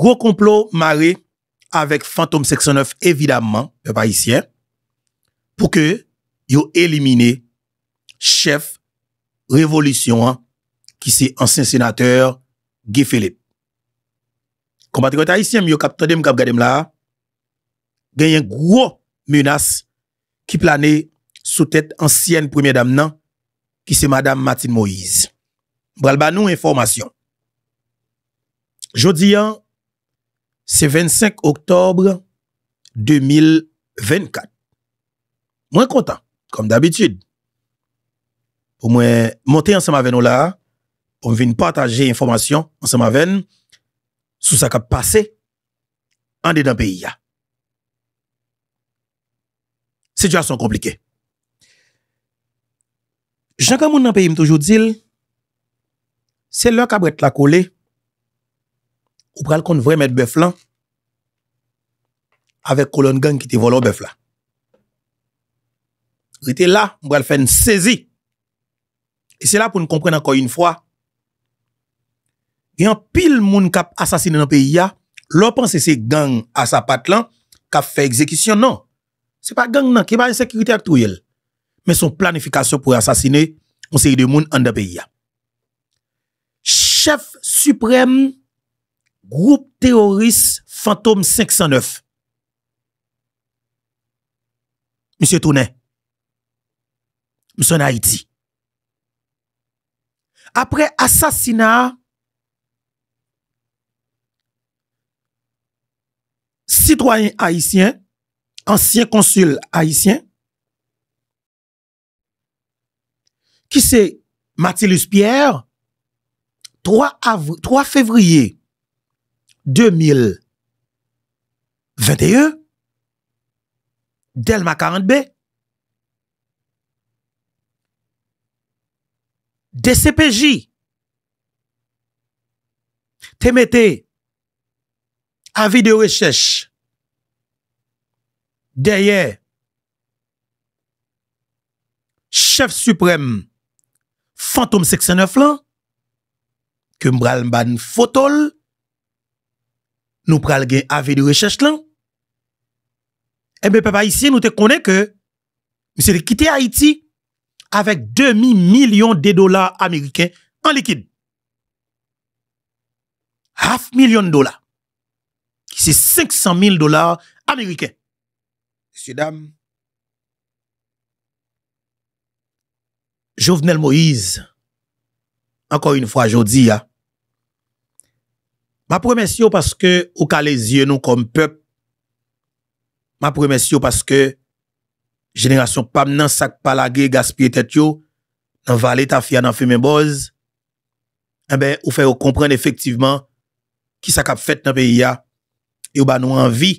Gros komplo mare avèk Fantom 69 evidamman yon parisien pou ke yon elimine chef revolutyon an ki se ansen senateur Guy Philippe. Konbati kon ta isyen, yon kapta dem kapga dem la gen yon gros menas ki plane sou tèt ansyen premier dam nan ki se Madame Martine Moïse. Bral ban nou informasyon. Jodi an Se 25 oktobre 2024. Mwen kontan, kom d'abitid. Mwen monte an seman ven o la, mwen vin pataje informasyon an seman ven, sou sa ka pase, an de dan peyi ya. Situasyon komplike. Janka moun nan peyi m toujou dil, se lakabret la kole, Ou pral kon vre met beflan ave kolon gang ki te volo befla. Rite la, mbrel fen sezi. E se la pou nou kompren anko yon fwa, yon pil moun kap asasine nan peyi ya, lopan se se gang asa pat lan, kap fe ekzekisyon nan. Se pa gang nan, ke ba yon sekirite ak tou yel. Men son planifikasyon pou asasine moun se yi de moun an da peyi ya. Chef suprem groupe terroriste Fantôme 509. Monsieur Tounet, monsieur Haïti. Après assassinat, citoyen haïtien, ancien consul haïtien, qui c'est Mathilus Pierre, 3, av 3 février 2021 Delma 40B DCPJ Temete avi de recheche deye chef suprem fantom 69 lan kum bralman fotol nou pral gen avè di rechèche lan. Mbe eh pe pa isi, nou te konè ke mse de kite Haiti avèk demi milyon de dolar Ameriken an likid. Half milyon dolar. Ki se 500 mil dolar Ameriken. Mse dam, Jovenel Moïse, ankon yon fwa jodi ya, Ma premen syo paske ou ka le zye nou kom pep, ma premen syo paske jenerasyon pam nan sak palage gaspye tet yo, nan vale ta fya nan fye men boz, ebe eh ou feyo komprende efektiveman ki sa kap fet nan peyi ya, e ou ba nou anvi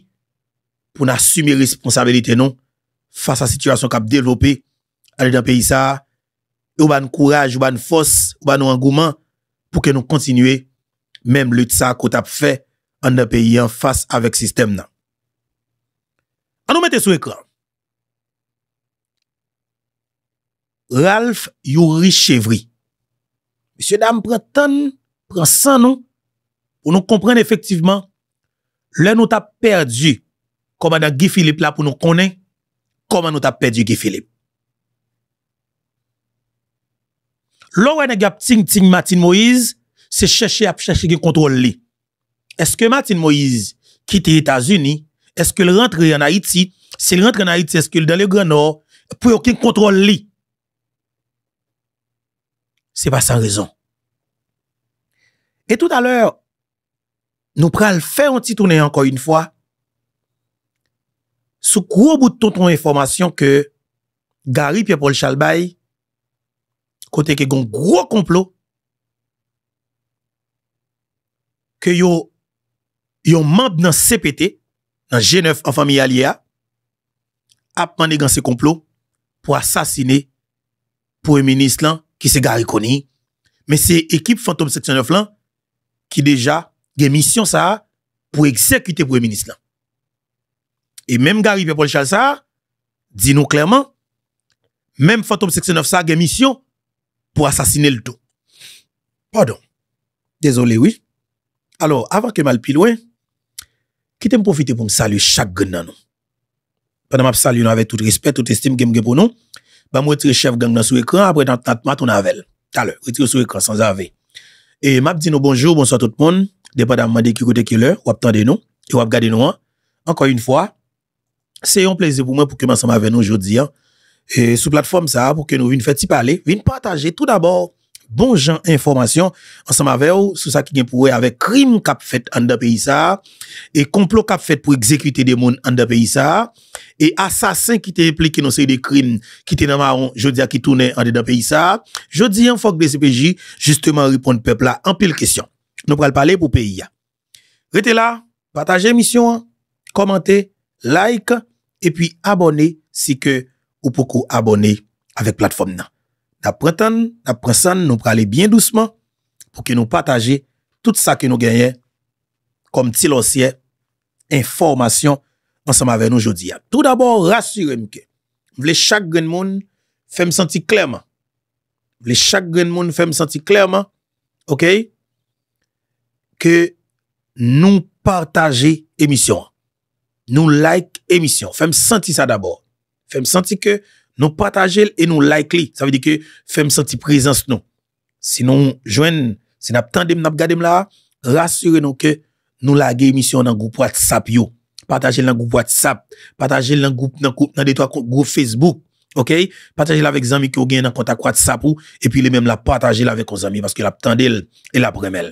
pou nan asumi responsabilite nou fasa sityrasyon kap devlopi ane nan peyi sa, e ou ba nou kouraj, ou ba nou fos, ou ba nou an gouman pou ke nou kontinue Mem lout sa kout ap fe an ap e yon fas avèk sistem nan. An nou mette sou ekran. Ralph Yuri Chevry. Misyè dam pran ton, pran san nou, pou nou kompren efektivman, lè nou tap perdi, koma nan Guy Philippe la pou nou konen, koma nou tap perdi Guy Philippe. Lò wè nè gap ting ting Matin Moïse, se chèche ap chèche gen kontrol li. Eske Martin Moïse kite Etats-Unis, eske l rentre en Haïti, se l rentre en Haïti, eske l dan le Greno, pou yo gen kontrol li. Se pa san rezon. Et tout à l'heure, nou pral fè ontitounè anko yon fwa, sou kwo bout ton ton informasyon ke Gary P. Paul Chalbay kote ke gon kwo komplo ke yon mante nan CPT, nan G9, an fami ya liya, apmane gan se komplo, pou asasine pou eminist lan, ki se gari koni. Men se ekip Fantom 69 lan, ki deja gen misyon sa, pou eksekute pou eminist lan. E menm gari pe Polchal sa, di nou klerman, menm Fantom 69 sa gen misyon, pou asasine l to. Pardon, dezolè wè, Alors, avant que mal plus loin, quittez me profiter pour me saluer chaque gang dans nous. Pendant m'a salue avec tout respect, toute estime que me pour nous, bah montrer retirer chef gang dans sous écran après dans tante mat on Alors, retire sous écran sans avé. Et m'a dit nous bonjour, bonsoir tout le monde, dépendamment de qui côté qui l'heure, ou attendez nous et ou regarder nous. Hein. Encore une fois, c'est un plaisir pour moi pour que ensemble avec nous aujourd'hui. Hein. Et sous plateforme ça pour que nous venions faire parler, partager tout d'abord Bon jan informasyon an sa ma ver ou sou sa ki gen pou we ave krim kap fet an da peyi sa e komplo kap fet pou ekzekwite de moun an da peyi sa e asasen ki te replike nou se de krim ki te namaron jodi a ki toune an de da peyi sa jodi an fok de CPJ justeman ripon pepla an pil kesyon. Nou pral pale pou peyi ya. Rete la, pataje emisyon, komante, like e pi abone si ke ou poko abone avek platform nan. Da prentan, da prensan, nou prale bien douceman pou ki nou pataje tout sa ki nou genye kom ti losye informasyon monsan ma ven nou jodi. Tout d'abord, rasyurem ke. Vle chak gen moun, fèm senti klerman. Vle chak gen moun, fèm senti klerman, ok? Ke nou pataje emisyon. Nou like emisyon. Fèm senti sa d'abord. Fèm senti ke... Nou pataje el e nou like li. Sa vede ke fe m senti prezans nou. Si nou jwen, si nap tendem nap gadem la, rasyure nou ke nou la ge emisyon nan goup WhatsApp yo. Pataje el nan goup WhatsApp. Pataje el nan goup, nan detwa goup Facebook. Ok? Pataje el avek zami ki ou gen nan kontak WhatsApp yo. E pi le menm la pataje el avek kon zami. Maske la tendel, el ap remel.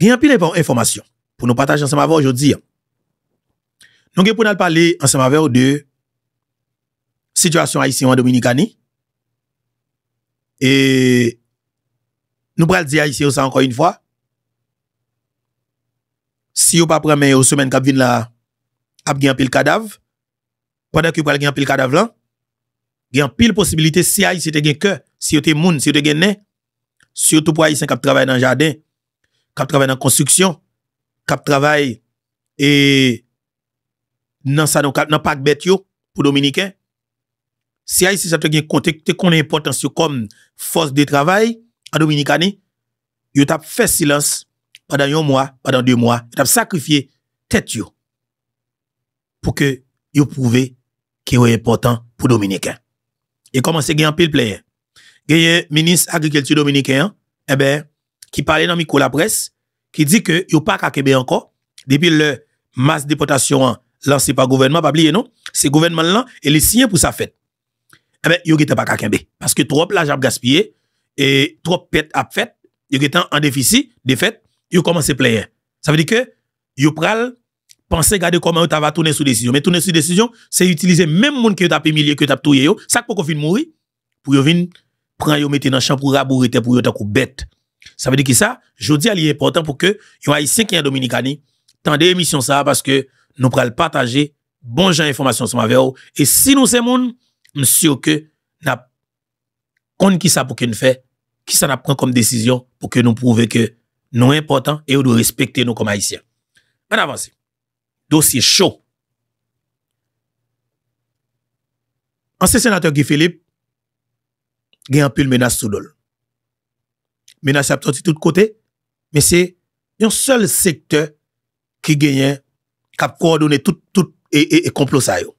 Gen api le pou an informasyon. Pou nou pataje an sema ver ojodi. Nou gen pou nan pale an sema ver o de... Sityasyon ayisyon an Dominika ni E Nou pral zi ayisyon sa ankon yon fwa Si yo pa premen yo semen kap vin la Ap gen apil kadav Pwada ki yo pral gen apil kadav lan Gen apil posibilite si ayisyon te gen ke Si yo te moun, si yo te gen ne Siyo tou pral yon sen kap travay nan jaden Kap travay nan konstruksyon Kap travay E Nan sa nou kap nan pak bet yo Pou Dominika Si a yisi eh non? sa te gen kontekte konen importans yo kom fos de travay a Dominika ni, yo tap fes silans padan yon mwa, padan dwe mwa, yo tap sakrifye tet yo pou ke yo pouve ki yo importans pou Dominika. Yo komanse gen an pil playen. Gen yon menis agrikelti Dominika yon, ebe, ki pale nan mikou la pres, ki di ke yo pa kakebe anko, depi le mas depotasyon lanse pa gouvenman, se gouvenman lan, e li syen pou sa fèt. eh ben yo gete pa kakembe parce que trop jap gaspillé et trop pet a fait yo gete en déficit fait, yo commencé pleurer. ça veut dire que yo pral penser garder comment ta va tourner sous décision mais tourner sous décision c'est utiliser même monde que t'a milliers que t'a touye yo ça pour qu'on finisse mourir pour yo vinn prend yo mettre dans champ pour rabourer pour yo tant bête ça veut dire que ça je jodi est important pour que yo haïtien qui yon dominicani tendez émission ça parce que nous pral partager bon genre information sur ma et si nous c'est monde msye ou ke na kon ki sa pou ke nou fe, ki sa na pren kom desisyon pou ke nou prouve ke nou important e ou nou respekte nou kom haisyen. Ben avansi, dosye chou. Anse senateur ki Filip gen apil menas soudol. Menas ap soti tout kote, men se yon sol sektor ki genyen kap kwa donen tout et komplos ayo.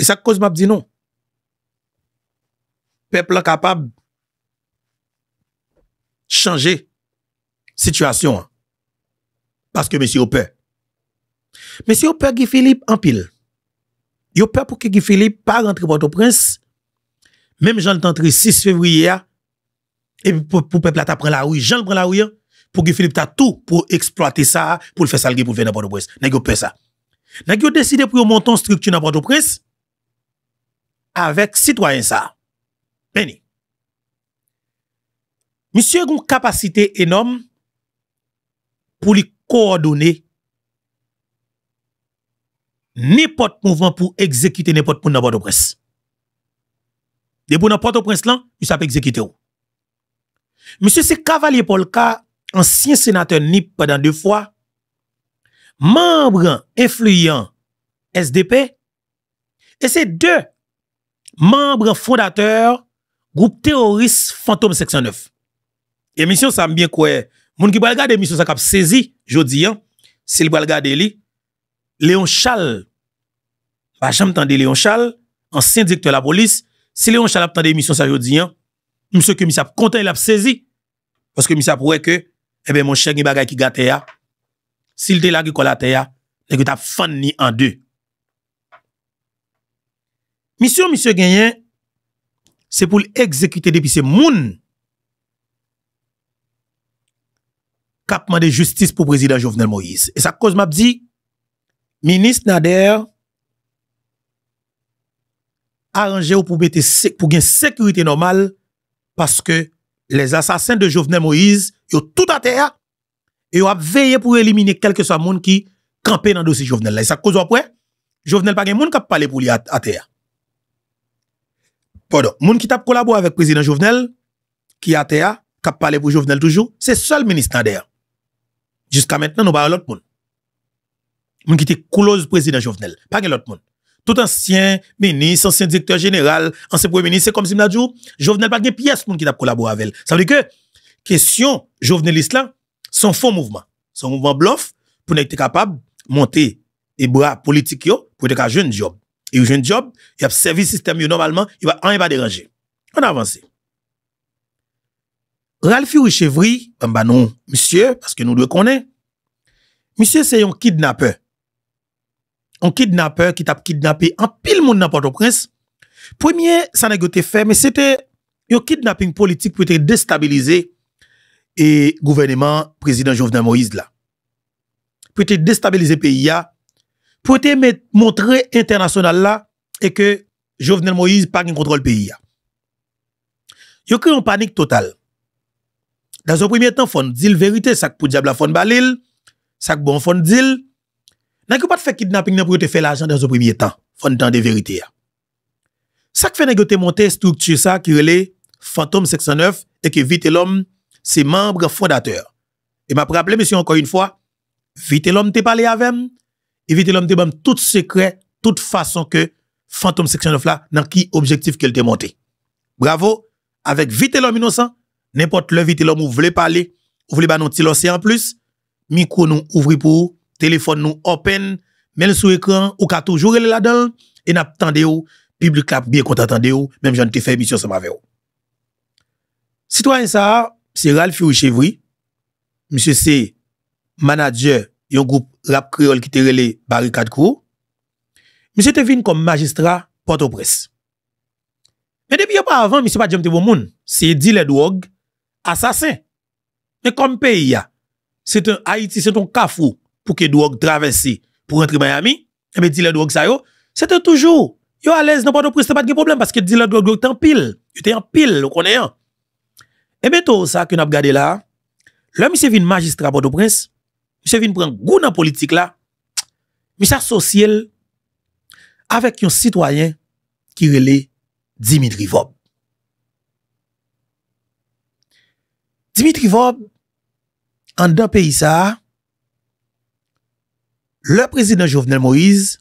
E sak koz map di nou. peuple capable changer situation. Parce que monsieur peur. Monsieur peur Guy Philippe en pile. Yo peur pour que Guy Philippe pas rentrer Port-au-Prince. Même Jean le 6 février et pour, pour peuple t'a prend la rue, Jean prend la rue pour Guy Philippe t'a tout pour exploiter ça, pour faire ça pour venir à Port-au-Prince. N'a ça. N'a décidé pour monter une structure dans Port-au-Prince avec citoyen ça. Beni, monsye yon kapasite enom pou li kordoni nipot mouvman pou ekzekite nipot moun nan bote pres. De pou nan bote pres lan, yon sape ekzekite ou. Monsye se kavalie polka ansyen senatè nip padan dè fwa, mambren effluyen SDP, e se dè mambren fondatèr Goup teroris fantom 609. E misyon sa mbyen kwe, moun ki bal gade misyon sa kap sezi, jodi an, se li bal gade li, Leon Chal, ba chanm tan de Leon Chal, ansyen direktor la polis, se Leon Chal ap tan de misyon sa jodi an, msè ke misyon ap konten il ap sezi, paske misyon ap wè ke, ebe eh moun chè gni bagay ki gate ya, si li te la ki kola te ya, leke ta fan ni an de. Misyon msè genyen, Se pou l'exekute depi se moun Kapman de justice pou prezida Jovenel Moïse E sa koz map di Ministre Nader Arranje ou pou gen sekurite normal Paske les asasen de Jovenel Moïse Yo tout a teya Yo ap veye pou elimine kelke sa moun ki Kampen an dosi Jovenel la E sa koz wapwe Jovenel pa gen moun kap pale pou li a teya Pardon, moun qui tape collaboré avec le président Jovenel, qui a été qui a parlé pour Jovenel toujours, c'est seul ministre d'ailleurs. Jusqu'à maintenant, nous parlons l'autre monde. Moun qui était close président Jovenel, pas l'autre monde. Tout ancien ministre, ancien directeur général, ancien premier ministre, c'est comme si dit, Jovenel pas de pièce moun qui tape collaboré avec. Ça veut dire que question Joveneliste là, son faux mouvement, son mouvement bluff pour n'être capable de monter et bras politiques yo pour être jeune job. Y ou jen job, y ap servis sistem yo normalman, y va an y pa deranje. An avanse. Ralphie Richevry, mba non, misye, paske nou dwe konen, misye se yon kidnapper. Yon kidnapper ki tap kidnappe an pil moun nan Port-au-Prince. Premye, sa nan gote fe, men sete yon kidnapping politik pou ete destabilize e gouvernement prezident Jovenin Moïse la. Pou ete destabilize PIA pou te montre internasyonal la e ke Jovenel Moïse pan yon kontrol peyi ya. Yon kre yon panik total. Dans yon premier tan fon dil verite sak pou diabla fon balil, sak bon fon dil, nan ke pat fe kidnapping nan pou yo te fe l'ajan dans yon premier tan, fon tan de verite ya. Sak fe nan yo te monte struktur sa ki rele Fantom 69 e ke Vite l'homme se membre fondateur. E ma pre aple misi anko yon fwa, Vite l'homme te pale avèm, evite lom te bom tout sekre, tout fason ke fantom seksyon la nan ki objektif ke lte monte. Bravo, avek vite lom inosan, nempot le vite lom ou vle pale, ou vle banon ti lose an plus, mikro nou ouvri pou, telefon nou open, men sou ekran, ou ka toujoure leladan, en ap tende ou, publika ap biye konta tende ou, men jante febi sou sema ve ou. Citoyen sa, mse Ralphi Ouchevri, mse se, manajer yon goup rap kreol ki te rele bari kat kou, mi se te vin kom magistra Port-au-Presse. Me debi yo pa avan, mi se pa djem te bo moun, se di le do og, asasen. Me kom pe ya, se te haiti, se te ton kafou pou ke do og travesi pou rentri Miami, e me di le do og sayo, se te toujou, yo alez nan Port-au-Presse, se te pat gen problem, paske di le do og, yo te an pil, yo te an pil, yo konen. E eh me tou sa ki nap gade la, la mi se vin magistra Port-au-Presse, mi se vin pran gounan politik la, mi sa sosyel avèk yon sitwayen ki rele Dimitri Vob. Dimitri Vob, an dè peyi sa, le prezident Jovenel Moïse,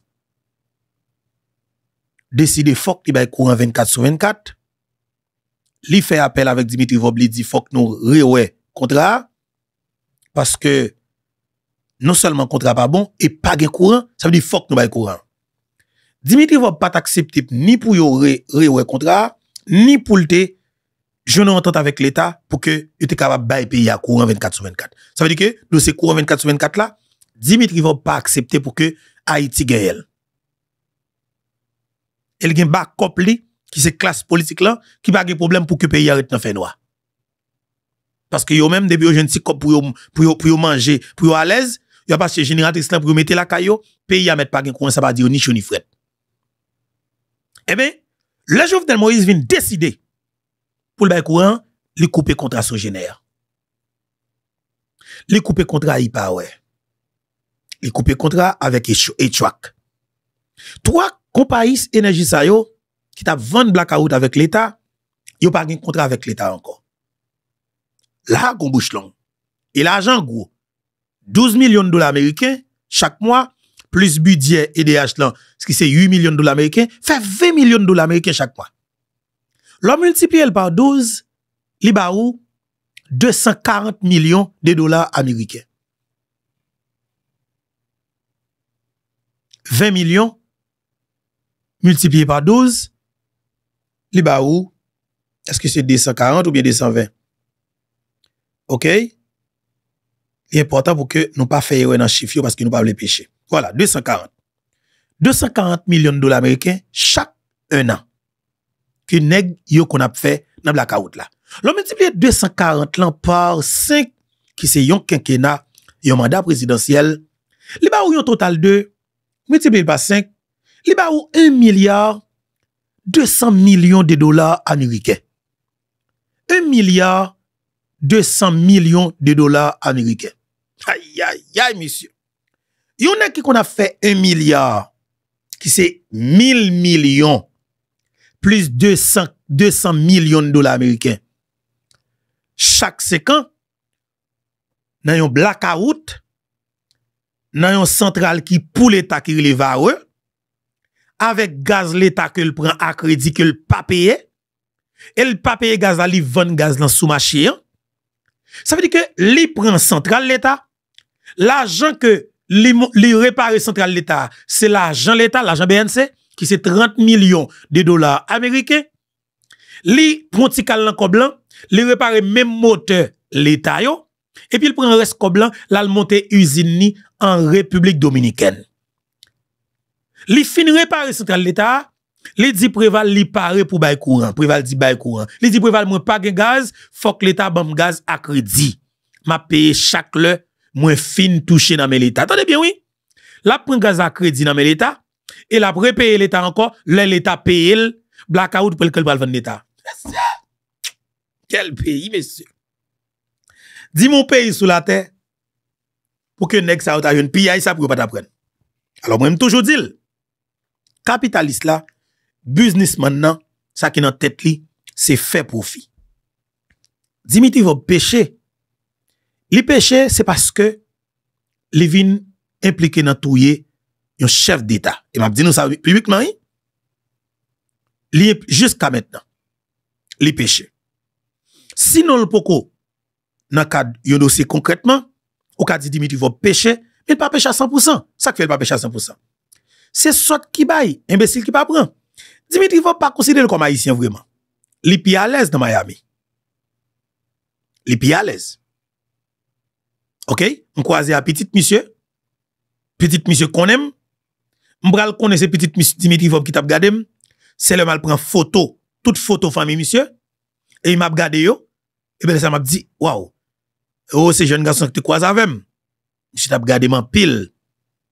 deside fòk li bè kou an 24 sou 24, li fè apel avèk Dimitri Vob, li di fòk nou rewe kontra, paske non seulement contrat pas bon et pas de courant, ça veut dire faut que nous pas courant. Dimitri va pas accepter ni pour y le contrat, ni pour le je entente avec l'État pour que était capable de payer à courant 24 sur 24. Ça veut dire que nous, ces courant 24 sur 24 là, Dimitri va pas accepter pour que Haïti gagne. Elle gagne backup li qui c'est classe politique là qui pas de problème pour que pays arrête dans fait noir. Parce que yo même depuis yo jeune si pour pour pour manger, pour être à l'aise, yo pa se jenera tri slan pou mwete la kayo, peyi a met pa gen kouan sa pa diyo ni chou ni fred. Ebe, eh la jouv del Moïse vin deside, pou l bay kouan, li koupe kontra son jenera. Li koupe kontra yi pa wey. Li koupe kontra avèk et chouak. Toa kompayis enerji sa yo, ki ta vèn blakaout avèk l'Etat, yo pa gen kontra avèk l'Etat anko. La a gombo chlon, e la ajan gwo, 12 millions de dollars américains chaque mois, plus budget EDH, là, ce qui c'est 8 millions de dollars américains, fait 20 millions de dollars américains chaque mois. L'on multiplie par 12, il 240 millions de dollars américains. 20 millions multiplié par 12, libaou est-ce que c'est 240 ou bien 220? OK? E important pou ke nou pa feye wè nan chif yo paske nou pa wè le peche. Wala, 240. 240 milyon dola Ameriken chak 1 an. Ki neg yo kon ap fe nan blakaout la. Lò mèntibliye 240 lan par 5 ki se yon kenkena yon manda presidansyel. Li ba ou yon total 2, mèntibliye pa 5. Li ba ou 1 milyar 200 milyon de dola Ameriken. 1 milyar 200 milyon de dola Ameriken. Yonnen ki kon a fe 1 milyar Ki se 1000 milyon Plus 200 milyon dola Ameriken Chak sekan Nan yon blakaout Nan yon sentral ki pou l'Etat ki li va we Avek gaz l'Etat ke l'pren akredi ke l'papeye E l'papeye gaz ali von gaz lan sou ma chien Sa vede ke li pren sentral l'Etat La jan ke li repare sentral l'Etat, se la jan l'Etat, la jan BNC, ki se 30 milyon de dolar Amerike, li pronti kal nan koblan, li repare menmote l'Etat yo, epi li pren res koblan lal monte usini an Republik Dominiken. Li fin repare sentral l'Etat, li di prevale li pare pou bay kouran, prevale di bay kouran. Li di prevale mwen pag gen gaz, fok l'Etat bam gaz akredi. Ma peye chak le moins fin touché dans l'État. Attendez bien, oui. La prend gaz à crédit dans l'État, et la prépayer l'État encore, l'État paye le blackout pour le vendre l'État. Quel pays, monsieur Dis mon pays sous la terre, pour que nèg ça a une pillaille, ça pour pas t'apprendre. Alors, moi, je toujours dit, capitaliste là, businessman maintenant ça qui dans tête li, c'est fait profit. Dimitri va pêcher les péchés, c'est parce que les vins impliqués dans tout un chef d'État. Et m'a dit nous ça publiquement. Eh? Jusqu'à maintenant, les péchés. Sinon, le Poco, dans le cadre un dossier concrètement, au cas de Dimitri va pécher, mais pas pécher à 100%. Ça fait pas pécher à 100%. C'est soit qui baille, imbécile qui pas prendre. Dimitri va pas considérer comme haïtien vraiment. Il est à l'aise dans Miami. Il est à l'aise. Ok, mkwaze a pitit misye, pitit misye konem, mbra l konese pitit misye Dimitri Vob ki tap gadem, se lèm al pren foto, tout foto fami misye, e yi map gade yo, e belè sa map di, waw, ou se jen gason ki te kwaze avèm, msye tap gade man pil,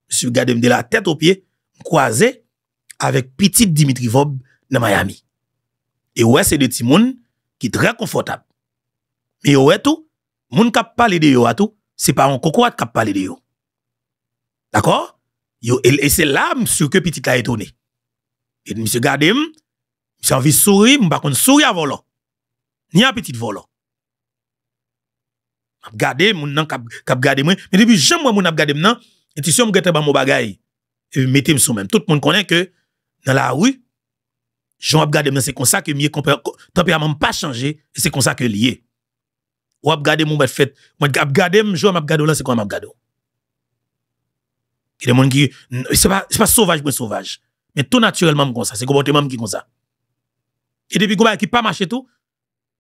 msye gade m de la tèt opye, mkwaze avèk pitit Dimitri Vob nan mayami. E wè se de ti moun ki tre konfotab. Me yo wè tou, moun kap pale de yo atou, c'est pas un cocotte qui a parlé de yo. D'accord? et c'est là, monsieur, que petit a étonné. Et monsieur Gardem, j'ai envie de sourire, mais pas qu'on sourire à volant. Ni à petit volant. M'a gardé, mon nan je Mais depuis, jamais moi, mon ap et tu sais, m'gete ba mon bagay. Et mettez me même. Tout le monde connaît que, dans la rue, j'en ap c'est comme ça que mieux tempérament pas changé, et c'est comme ça que lié. Ou ap mon bête fait, fèt. Mwen ap gade Il y a qui. pas, pas sauvage sauvage. Mais tout naturellement comme ça. C'est comportement qui comme ça. Et depuis je qui pas marché tout,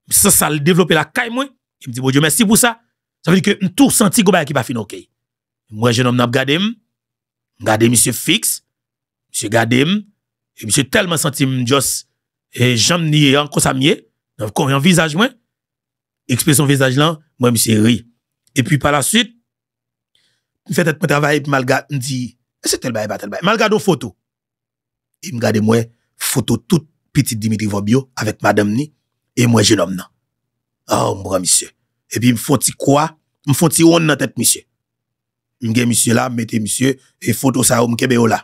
ça, a développé la caille moi. Il me dit, bon Dieu, merci pour ça. Ça veut dire que tout senti je qui pas fini ok. Moi, je homme, je gardé, gardé monsieur fixe, monsieur gardé, et monsieur tellement senti, je et j'en ai encore ça dans visage moi. Ekspresyon vezaj lan, mwen misye ri. E pi pala süt, mwen fè tèt mwen travaye, mwen malgade, mwen di, mwen malgade ou foto. E mwen gade mwen foto tout piti Dimitri Vobyo avèk madame ni, e mwen jenom nan. Oh mwen mwen monsye. E pi mwen fònti kwa, mwen fònti wè nan tèt monsye. Mwen gen monsye la, mwen mette monsye, e foto sa ou mwen kebe ou la.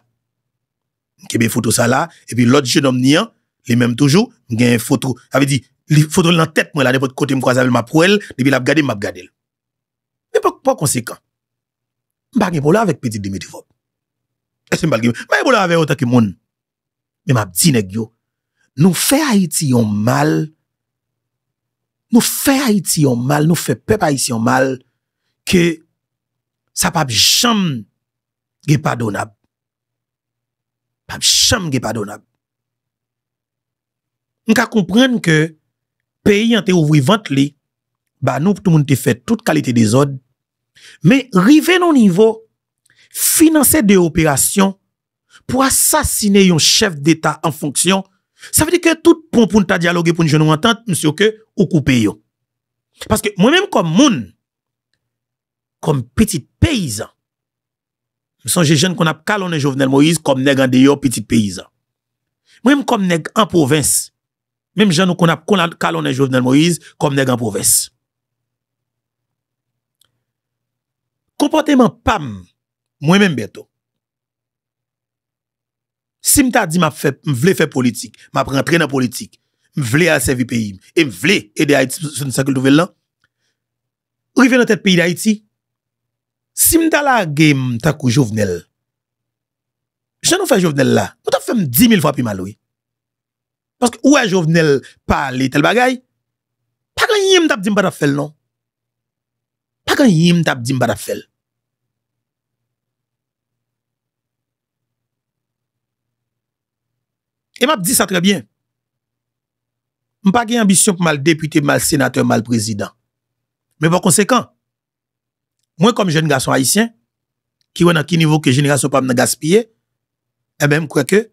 Mwen kebe foto sa la, e pi lot jenom ni an, e mèm toujou, mwen gen foto, avè di, li fotol nan tet mwen la, ne pot kote mkwaza vel ma pwel, debi la ap gade, ma ap gade. Ne pou konsekan. Mpa gen pou la vek peti dimitivop. E se mpa gen, mpa gen pou la vek otak ki moun, ne map dine gyo, nou fe a iti yon mal, nou fe a iti yon mal, nou fe pep a iti yon mal, ke sa pap jom gen padonab. Pap jom gen padonab. Mka kumpren ke, peyi an te ouvri vant li, ba nou pou tout moun te fè tout kalite de zon, me rive nou nivou, finanse de operasyon, pou asasine yon chef d'Etat an fonksyon, sa vede ke tout pou nou ta diyalogue pou nou jounou an tante, msio ke, ou koupe yo. Paske mwen mèm kom moun, kom petit peyizan, msou jè jèn kon ap kalon en Jovenel Moïse, kom neg an de yo, petit peyizan. Mwen mèm kom neg an provins, Mem jan nou konap konan kalon nan Jouvenel Moïse kom negan poves. Komporteman pam mwen men beto. Si mta di m vle fe politik, m apren prena politik, m vle a sevi peyi, e m vle ede Haiti sou nisakil touvel lan, ou rife nan tet peyi de Haiti, si mta la ge m takou Jouvenel, jan nou fe Jouvenel la, m ta fem 10.000 fwa pi malouye. Parce que où est Jovenel parler tel bagay? Pas quand yim pas dim que non? Pas quand yim pas dim badafel. Et m'a dis ça très bien. Je n'ai pas d'ambition ambition pour mal député, mal sénateur, mal président. Mais par conséquent, moi comme jeune garçon haïtien, qui est à quel niveau que génération pas me gaspiller eh ben, je crois que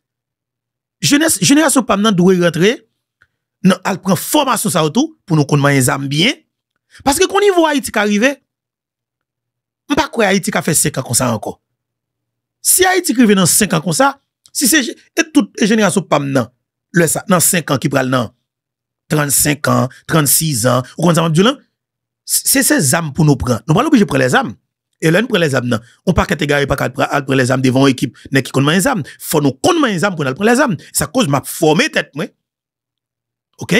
jeunesse, génération PAM nan doit rentrer, elle prend formation ça autour, pour nous connaître les âmes bien. Parce que quand on voit Haïti qui arrive, pas quoi Haïti qui fait 5 ans comme ça encore. Si Haïti arrive dans 5 ans comme ça, si c'est, et toute génération PAM nan, le ça, dans 5 ans qui pral nan, 35 ans, 36 ans, ou comme ça, c'est ces âmes pour nous prendre. Nous pas obligé de prendre les âmes. Et là, on prend les âmes. On pas catégorie pas prendre les âmes devant l'équipe. N'est qui compte les âmes. Faut nous connaître les âmes pour nous prendre les âmes. Ça cause m'a formé tête, moi. OK?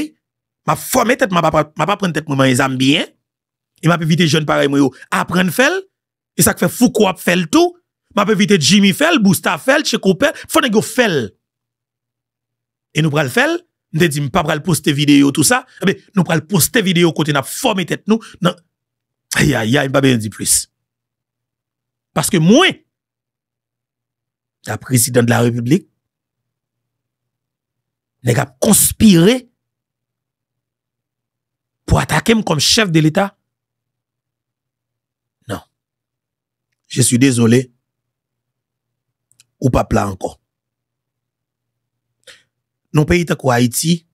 M'a formé tête, m'a pas, m'a pas prendre tête, moi, les âmes bien. Et m'a pas évité jeune pareil, moi, apprendre Fell. Et ça fait fou quoi faire tout. M'a pas évité Jimmy Fell, Busta Fell, Checo Fell. Faut nous Fell. Et nous prenons Fell. Nous dit, pas prendre poster vidéo, tout ça. Eh bien, nous le poster vidéo côté n'a formé tête, nous. Non. Aïe, aïe, aïe, pas bien dit plus. Parce que moi, la présidente de la République, n'est pas pour pour attaquer comme chef de l'État. Non. Je suis désolé ou pas plat encore. Nos pays Haïti,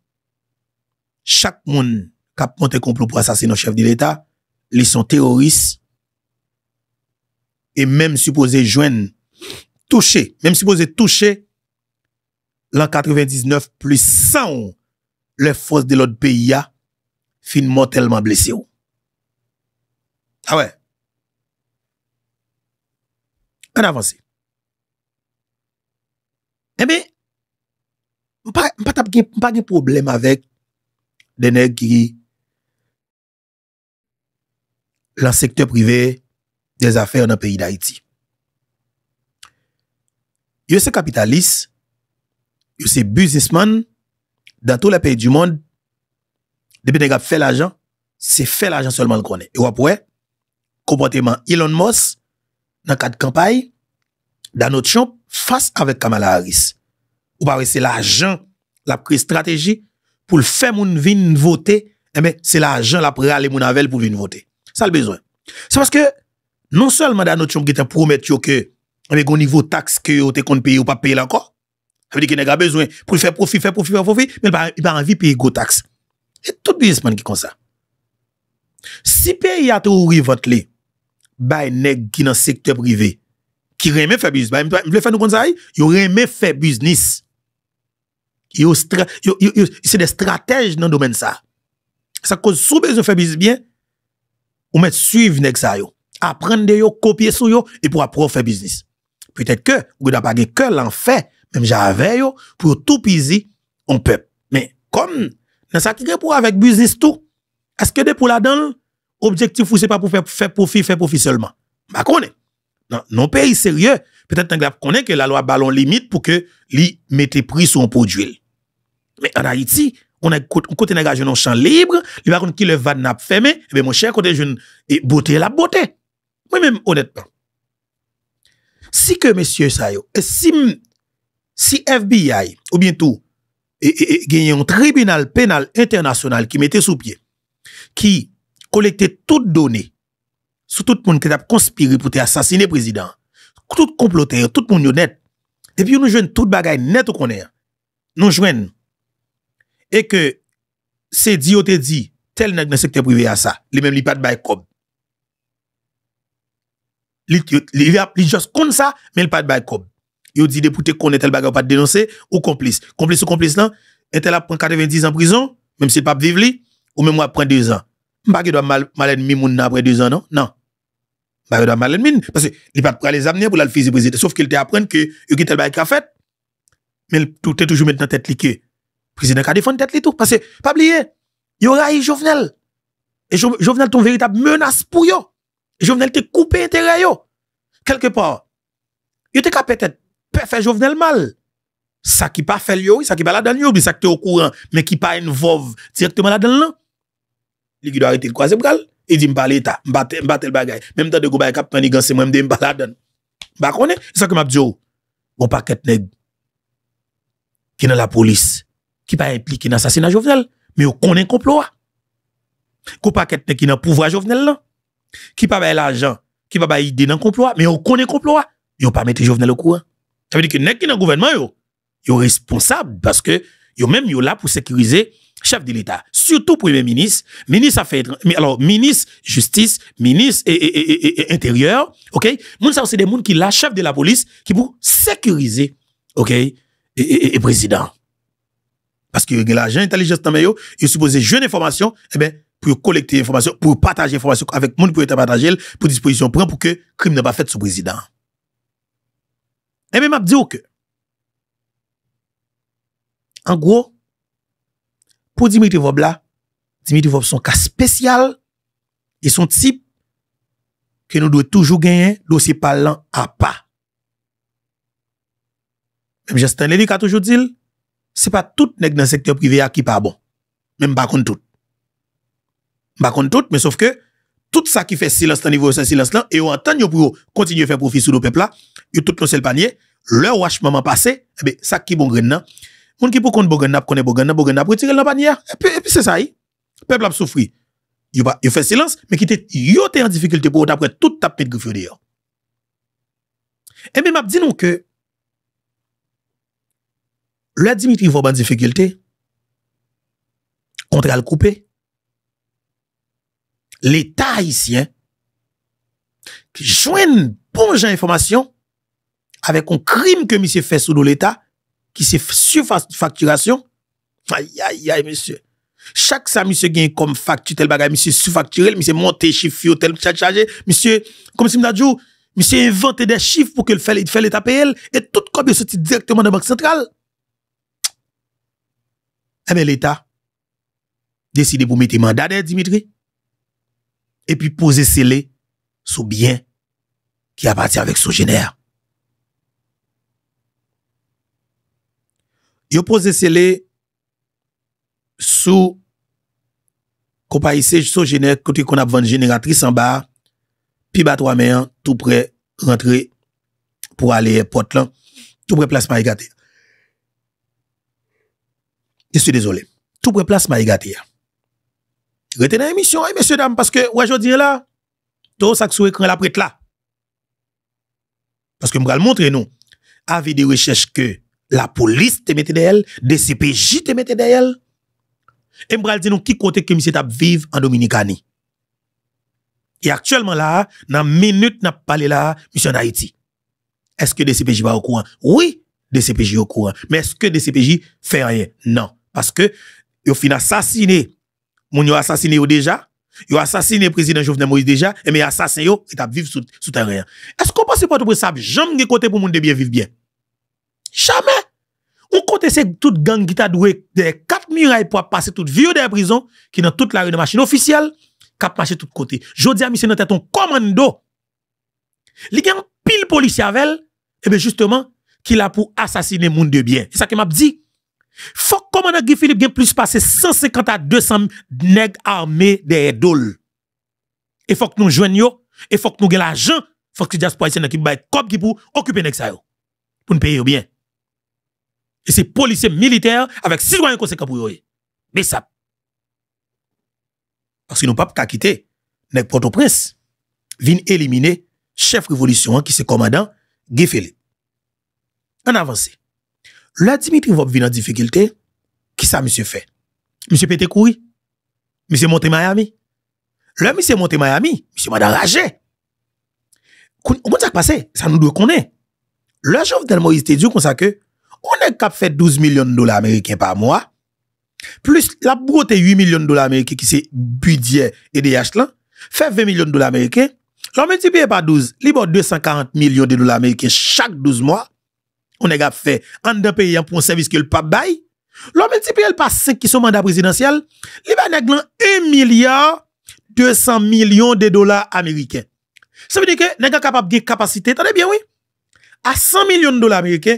Haïti, monde, monde qui a monté complot pour assassiner nos chef de l'État, ils sont terroristes. Et même supposé toucher l'an 99 plus sans le force de l'autre pays, fin m'ont tellement blessé ou. Ah ouais. On avance. Eh ben, m'pare n'y a pas de probleme avèk denè kiri l'an sektè privè. des afer nan peyi d'Haïti. Yo se kapitalis, yo se buzisman, dan tou la peyi di moun, debi negap fè l'ajan, se fè l'ajan solman l'kwane. E wap wè, kompoteyman Elon Musk, nan kat kampay, dan nou tchomp, fass avèk Kamala Harris. Ou pa wè se l'ajan, la pre-strategi, pou l'fè moun vin votè, e mè, se l'ajan la pre-alè moun avèl pou vin votè. Sa l'bezwen. Se paske, Non selman da nou tchom ki te promet yo ke ane go nivou taks ke yo te konti peyi ou pa peyi lanko. Ape di ki nega bezwen pou fè profi, fè profi, fè profi, men ba anvi peyi go taks. E tout bizman ki kon sa. Si peyi ato ou rivote li, bay negi nan sektè privé, ki reme fè biznis. Mwen fè nou kon sa yi? Yo reme fè biznis. Se de stratej nan domen sa. Sa kon sou bezon fè biznis bien, ou men suiv neg sa yo. aprende yo, kopye sou yo, e pou ap profe biznis. Petet ke, ou gwa dapage ke lan fe, menm jave yo, pou yo tou pizi, on pep. Men, kom, nan sakike pou avek biznis tou, eske de pou la dan, objektifou se pa pou fe profi, fe profi seulement. Bakone, nan, non pe yi serye, petet tan grap kone, ke la lo a balon limit, pou ke li mette pris ou an pou d'huil. Men, an a iti, kote naga jounon chan libre, li bakone ki le vat nap feme, e eh be mon chè kote joun, e bote la bote. Mwen mèm honètman. Si ke mèsyè sa yo, e si FBI ou bientou e, e, genye yon tribunal penal internasyonal ki mète sou pie, ki kolekte tout donè sou tout moun kèdap konspiri pou te asasine prezident, tout komplote, tout moun yonèt, epi yon nou jwen tout bagay net ou konè, nou jwen, e ke se di o te di, tel nèk nan sekte privè a sa, li mèm li pat bay kom, il y a juste comme ça, mais il n'est pas de bail Il dit, député, qu'on est tel n'est pas de dénoncer, ou complice. Complice ou complice, là, est tel a prendre 90 ans en prison, même si le pape vive, ou même moi prend 2 ans. Je ne sais pas mal être malade, mais après 2 ans, non? Non. Je ne sais pas être parce que il pas les amener pour le fils du président. Sauf qu'il t'apprend apprend que il a tel fait, mais tout est toujours maintenant tête liquée. Le président a défendu tête tout. Parce que, pas oublier, il y aura un Jovenel. Et Jovenel est une véritable menace pour eux. Jouvenel te koupe interay yo. Kelke pan. Yo te ka petet. Pefè jouvenel mal. Sa ki pa fel yo. Sa ki pa ladan yo. Bi sa ki te okouran. Men ki pa envov. Direktman ladan lan. Li ki do a rete l kwa zebgal. E di mpa leta. Mbate l bagay. Mem tan dekou bay kap peni gansi mwen mde mba ladan. Bakone. Sa ki map diyo. Gon paket neg. Ki nan la polis. Ki pa implik ki nan sasina jouvenel. Me yo konen komplowa. Ko paket neg ki nan pouvwa jouvenel lan. Ki pa baye la jan, ki pa baye ide nan komploa, men yo kone komploa, yo pa mette jo vene le kou. Kwa meni ki nek ki nan gouvenman yo, yo responsab, baske yo menm yo la pou sekirize chef de l'Etat. Soutou premier minis, minis afe, alors, minis justice, minis et intérieur, ok? Moun sa ou se de moun ki la chef de la polis, ki pou sekirize, ok? E prezident. Baske yo gen la jan, intelijen stanmen yo, yo sou pose jeune informasyon, e eh ben... pou yo kolekte informasyon, pou yo pataje informasyon avèk moun pou yo te pataje lè, pou dispozisyon pren pou ke krim nan pa fèt sou prezident. E eh mè mè ap di ou ke? An gwo, pou Dimitri Vob la, Dimitri Vob son ka spesyal e son tip ke nou dwe toujou genyen dosye parlant ap pa. Mèm jastan lè di ka toujou dil, se pa tout nèk nan sektor privé a ki pa bon. Mèm bakoun tout. Bakon tout, me sauf ke tout sa ki fè silens lan nivou, se silens lan e yo an tan yo pou yo kontinye fè profi sou nou pepla, yo tout nou sel panye lè wach maman pase, ebe, eh sa ki bon gren nan, moun ki pou konn bo gren nap konn bo gren nap, bo gren nap, wè tirel nan panye e pi se sa yi, pepla ap soufri yo fè silens, me ki te yote yote yote yote yote yote yote yote yote yote yote yote yote ebe map, di nou ke lè Dimitri yote yote yote yote yote yote yote yote yote yote yote kontral koupe l'Etat isi, ki jwen bonjan informasyon avek kon krim ke misye fesou do l'Etat, ki se sufakturasyon, ayayay, misye, chak sa misye gen kom faktu tel bagay, misye sufakturel, misye monte chif fio tel chachaje, misye, kom si mta djou, misye invante de chif pou ke l'Etat pe el, et tout kop yo soti direktman de bank sentral. Emen l'Etat, deside pou mette mandade, Dimitri, epi pou zesele sou byen ki apati avèk sou jener. Yo pou zesele sou kopayise sou jener kouti kon apvan jeneratris an ba pi ba 3 men, tout prè rentre pou ale pot lan, tout prè plasman e gati. E se dezolé, tout prè plasman e gati ya. retenan emisyon, e mese dam, paske wajod dire la, to sak sou ekran la prete la. Paske mbral montre nou, avi de recheche ke la polis te mette de el, DCPJ te mette de el, e mbral di nou ki kote ke misi tap vive an Dominika ni. E aktuelman la, nan minute nap pale la, misi an Haiti. Eske DCPJ va ou kouan? Oui, DCPJ ou kouan, men eske DCPJ fe rayen? Nan, paske yo fin asasiney moun yo assassiné déjà, déjà, yo assassiné président Jovenel Moïse déjà, et mais assassin yo, et t'a vivre sous, sous terre. Est-ce qu'on pense pas de ça, jamais côté pour moun de bien vivre bien? Jamais! On côté c'est toute gang qui t'a doué des 4 murailles pour passer toute vie de la prison, qui dans toute la rue de machine officielle, cap marché tout côté. Jodi a mis dans tête un commando. a un pile policier avec et bien justement, qui l'a pour assassiner moun de bien. C'est ça que m'a dit. Faut que commandant Guy Philippe puisse plus passé 150 à 200 nègres armés des idoles. Et faut que nous joignions, et faut que nous de l'argent, faut que tu diaspora ki dans occuper ça Pour nous payer bien. Et ces policiers militaires avec citoyens conséquents pour eux. Mais ça. Parce que nous pas quitter nèg Port-au-Prince. Vin éliminer chef révolution qui c'est commandant Guy Philippe. En avance. La Dimitri Vop vin an difikilte, ki sa mi se fe? Mi se pete koui? Mi se monte Miami? La mi se monte Miami? Mi se mada raje? Kon sa k pase? Sa nou dwe konen? La jow del Moïse te djou konsa ke, one kap fe 12 milyon dolar Ameriken pa mwa, plus la brote 8 milyon dolar Ameriken ki se budye e de yach lan, fe 20 milyon dolar Ameriken, la mwen tipye pa 12, li bon 240 milyon dolar Ameriken chak 12 mwa, on est fait en de pays hein, pour un service que le pape bail. L'homme multiplié par 5 qui sont mandat présidentiel, il va négler 1 milliard 200 millions de dollars américains. Ça veut dire que n'est capable de capacité, attendez bien oui, à 100 millions de dollars américains.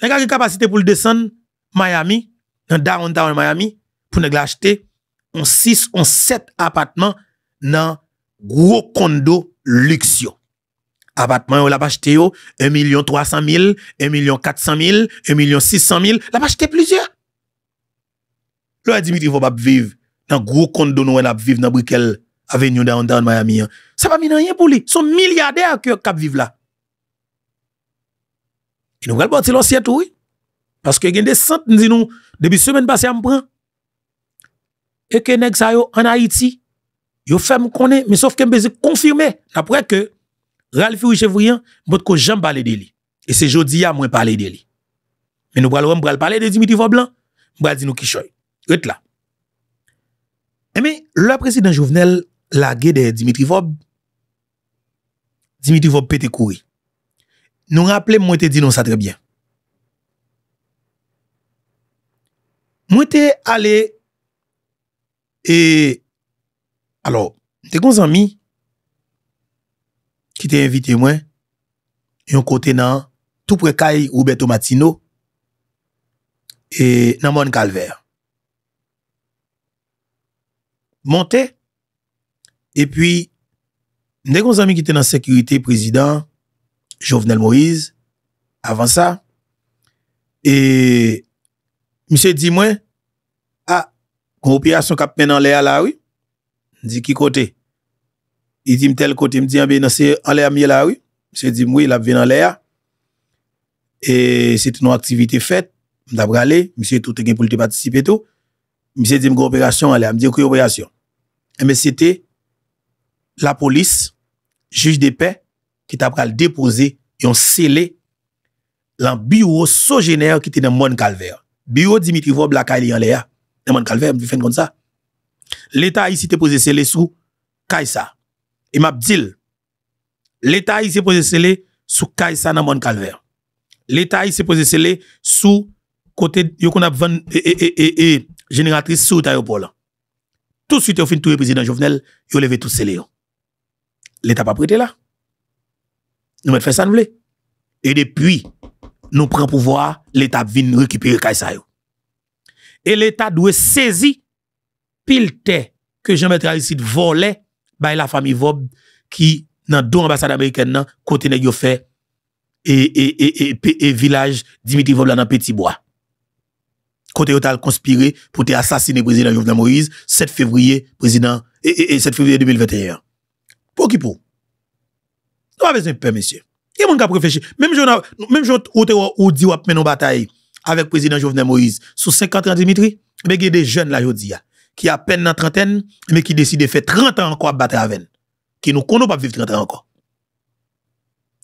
Nèg a capacité pour le descendre Miami, dans downtown Miami pour négler acheter en 6 ou 7 appartements dans gros condo luxueux appartement ou l'a acheté 1 million 300 000, 1 400 000, 1 600 000, l'a acheté plusieurs. Là, Dimitri, il faut pas vivre dans gros compte de nous, on vivre dans Brickell Avenue downtown Miami. Hein. Ça va mis rien pour lui. Son milliardaire qui cap vivre là. Et nous allons l'ancien tout oui. Parce que y a des centres dis nous, depuis semaine passée, on prend. Et que nèg ça en Haïti, yo fait me connaître, mais sauf que me confirmer après que Ral fyrou chevryan, bot ko jamb pale de li. E se jodi ya mwen pale de li. Men nou bral rom bral pale de Dimitri Vob lan, mwen bral di nou kishoy. Ret la. E men, lwa presidant jouvnel, la ge de Dimitri Vob, Dimitri Vob pete kouri. Nou rappele mwen te di nou sa trebyen. Mwen te ale, e, alo, te kon zami, ki te invite mwen, yon kote nan, tout prekai oubeto matino, e nan moun kalver. Monte, e pi, ne kon zami ki te nan sekurite prezident, Jovenel Moïse, avan sa, e, mi se di mwen, a, kon wopi a son kap menan le a lawi, di ki kote, I di m tel kote, mi di anbe ah, nan se anle a mye la wu, mi se di m wye eh la bven anle a, e se te nou aktivite fet, m tabra le, mi se tou te gen pou li te patisipe tou, mi se di m ko operasyon anle a, mi di yo ko operasyon. E me se te, la polis, juj de pe, ki tabra le depoze, yon sele, lan biwo so jener ki te nan moun kalver. Biyo di mi trivo blaka li anle a, nan moun kalver, m di fen kon sa. Le ta yi se te pose sele sou kaj sa, Et m'a dit, l'État ici posé sous Kaisa dans mon calvaire. L'État s'est posé sous côté, yo qu'on a et, et, et, génératrice sous Tayopol. Tout de suite, au fin tout le président Jovenel, a levé tout scellé. L'État pas prêté là. Nous mettons fait ça, nous voulons. Et depuis, nous prenons pouvoir, l'État vient récupérer Kaisa. Et l'État doit saisir pile que que Jean-Bertrand de volait Bay la fami vob ki nan do ambasade Ameriken nan kote ne yo fe e, e, e, e vilaj Dimitri vob la nan Petibwa. Kote yo tal konspire pou te asasine prezident Jovna Moïse 7 fevriye 2021. Pou ki pou? Nou a vezen pe monsie. E moun ka prefèche. Mem jote ou te ou di wap menon batay avek prezident Jovna Moïse sou 50 an Dimitri, beke de jen la jodi ya. ki apen nan trenten, me ki deside fè 30 an anko ap batè avèn, ki nou konon pa viv 30 an anko.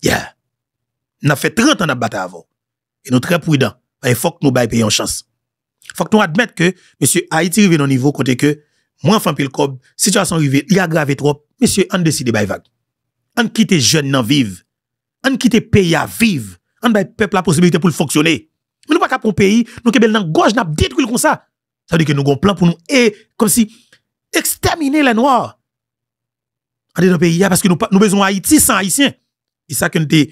Yeah. Nan fè 30 an ap batè avèn, e nou trè prouidan, fòk nou bay peyi an chans. Fòk nou admèt ke, mèsyou a iti rive nan nivou, kontè ke, mwen fèm pil kob, situasyon rive, li agrave trop, mèsyou an deside bay vag. An kite jèn nan viv, an kite peyi aviv, an bay pep la posibilite pou l'fonksyonè. Mè nou pa kap pou peyi, nou ke bel nan goj nan ap dit koul kon sa. Sa di ke nou gon plan pou nou e kom si ekstermine lè nou a. A di nou pe ya paske nou bezon Haiti san Haitien. Issa ke nou te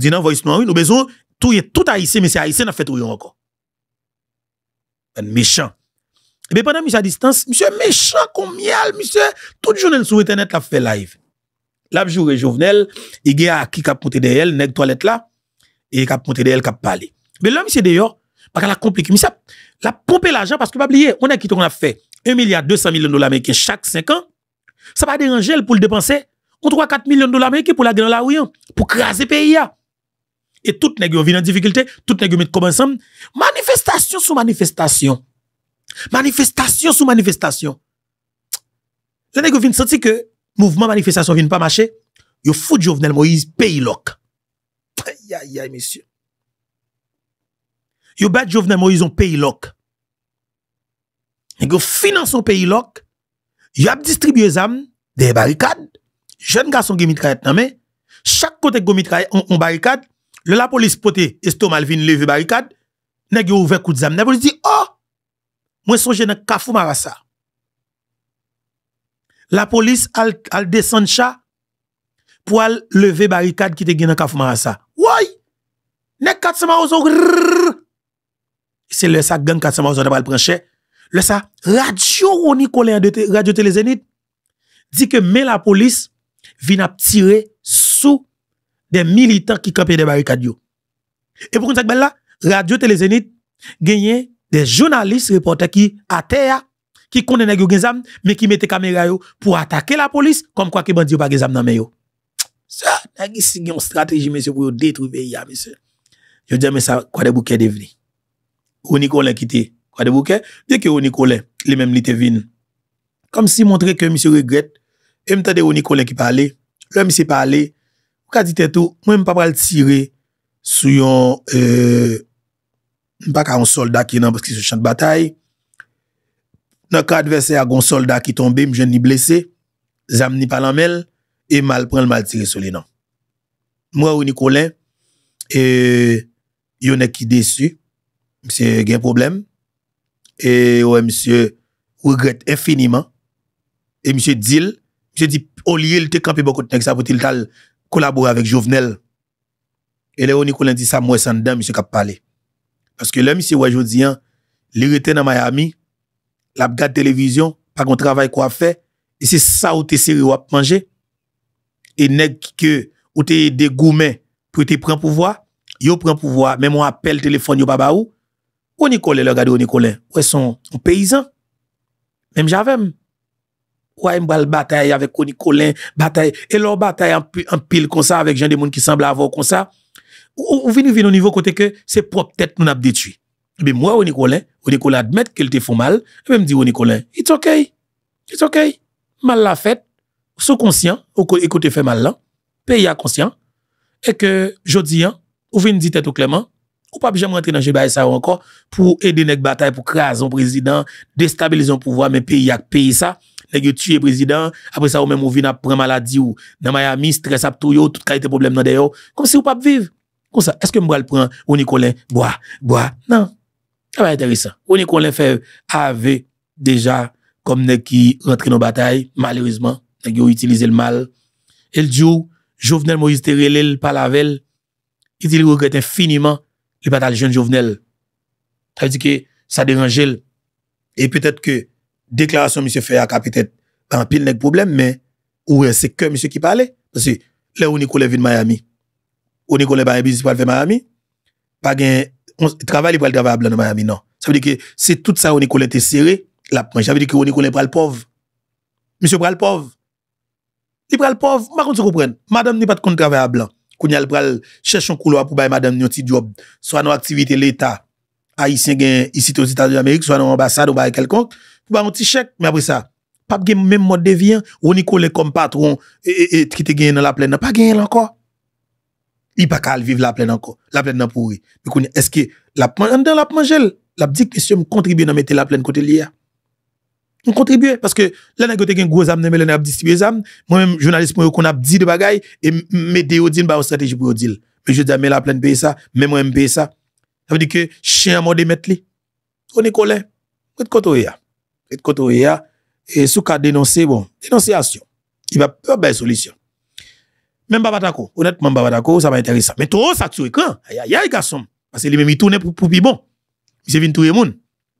dina voyis nou a ou nou bezon touye tout Haitien mese Haitien na fet ou yon akon. Ben mechant. Ebe pandan mese a distanse, mese mechant kon mial mese, tout jounel sou internet la fe live. Labjou rejouvenel, i ge a ki kap moutede el neg toalet la, e kap moutede el kap pale. Be la mese deyo parce qu'elle a compliqué. Mais ça, la pompe l'argent parce que, pas oublier, on a quitté on a fait 1 milliard 200 millions de dollars américains chaque 5 ans. Ça va déranger elle pour le dépenser. On 3 4 millions de dollars américains pour la dans la rue, hein, pour craser le pays. Hein. Et tout les gens en difficulté, tout les gens mettent comme ensemble. Manifestation sous manifestation. Manifestation sous manifestation. Les gens viennent sentir que mouvement manifestation vient pas marcher. Ils foutent Jovenel Moïse, pays loc. Aïe, aïe, aïe, monsieur. yo bat jo vnen mo yon peyi lok. Nèk yo finanso peyi lok, yo ap distribye zan, de barikad, jen gason gen mitra et nan me, chak kote gen mitra et, on barikad, lè la polis pote, estou malvin leve barikad, nèk yo ouve kout zan. Nèk polis di, oh, mwen sonje nan kafou marasa. La polis al desen cha, pou al leve barikad, kite gen nan kafou marasa. Woy! Nèk katsama ouzo grrrr! c'est le ça gang 400 on va le prendre cher. Le ça radio Ronnie Colin de radio Télé Zénith dit que mais la police vient tirer sous des militants qui campaient des barricades Et pour ça que là, radio Télé Zénith gagnait des journalistes reporters qui à terre qui connaissent les gens mais qui mettaient caméra pour attaquer la police comme quoi que bandi pas des dans yo. Ça, c'est une stratégie monsieur pour détruire pays hein, monsieur. Je dis mais ça quoi des bouquets devenir. Ou Nikolay ki te. Kwa de bouke? Ve ke ou Nikolay. Le menm li te vin. Kam si montre ke misi regret. E mta de ou Nikolay ki pale. Le misi pale. Ou ka dite tou. Mwen mpa pral tire. Sou yon. Euh, mpa ka yon solda ki nan. Pweski sou chan batay. Nwa kadverse agon solda ki tombe. Mwen jen ni blese. Zam ni palanmel. E mal pral mal tire sou le nan. Mwen ou Nikolay. Euh, yon ne ki desu. msye gen problem, e wè msye wègret infiniman, e msye dil, msye di, olye lte kampi bokot, nek sa pou til tal kolabor avèk jovenel, e lè wè ni kolendi sa mwè sandan, msye kap pale. Paske lè msye wè jodi an, lè rete nan mayami, lè ap gade televizyon, pa kon travay kwa fe, e se sa ou te seri wè ap manje, e nek ke ou te degoume pou te pren pou vwa, yo pren pou vwa, men mwen apel telefon yo baba ou, Ou Nicolet, le regardez ou Nicolet, ou son un paysan. Même j'avais. Ou aime m'bal bataille avec ou Nicolet, bataille. Et leur bataille en, pile comme ça, avec gens des monde qui semblent avoir comme ça. Ou, ou vini au niveau côté que c'est propre tête nous a détruit. Mais eh moi, ou Nicolet, ou Nicolet admet qu'il te fait mal. Et eh même dit ou Nicolet, it's okay. It's okay. Mal la fête. Sous conscient, ou écoutez fait mal là. Pays à conscient. Et que, je dis, hein, ou vini dit tête au Clément, Ou pap jèm rentre nan jèm baye sa yo anko pou ede nek batay pou kras an prezident destabilize an pouvoa men peyi ak peyi sa nek yo tuye prezident apre sa ou men mouvi nan premaladi ou nan mayami, stres ap tou yo, tout kalite problem nan deyo kom se ou pap viv kon sa, eske mbra l pran ou ni kon len boa, boa, nan e ou ni kon len fe ave deja kom nek ki rentre nan batay malerizman, nek yo utilize l mal el diyo jovenel mou jisterele l palavel iti l regrette finiman Li pat al joun jovenel. Ta ve di ki, sa deranjel. E petet ke, deklarasyon msye feyaka petet, pan pil nek problem, men, ouwe, se ke msye ki pale, se se, le ou niko le vi de Miami. Ou niko le baye bizis pal ve Miami. Pa gen, on se, travay li pral travay ablan de Miami, nan. Sa ve di ki, se tout sa ou niko le te sere, la pman, sa ve di ki, ou niko le pral pov. Msye pral pov. Li pral pov, makon se koupren. Madame ni pat kon travay ablan. Koun yal pral chèche yon koulo apou baye madame yon ti job. Swa nan aktivite l'Etat. A yisye gen yisite yon titat de l'Amerik. Swa nan ambassade ou baye kelkonk. Pou baye yon ti chèche. Mè apre sa. Pap gen mèm mod devyen. Ou ni koule kom patron. E tkite gen yon nan la plèn nan pa gen yon lanko. I pa kal vive la plèn lanko. La plèn nan pou yi. Mè koun yal. Eske. La plèn nan la plèn jèl. La plèn nan la plèn jèl. La plèn nan la plèn jèl. on contribue parce que là n'a côté un gros âme mais n'a distribuer âme moi même journaliste moi qu'on a dit de bagaille et m'aider au dire bah stratégie pour dire mais je dis ah, mais la pleine payer ça même moi payer ça ça veut dire que chien mode mettre li on est colère et côté et côté et sous cas dénoncer bon dénonciation il va pas belle solution même pas d'accord honnêtement pas d'accord ça va intéressant mais trop ça sur écran aïe aïe garçon parce que lui même il tourne pour pour bon c'est vient tout le monde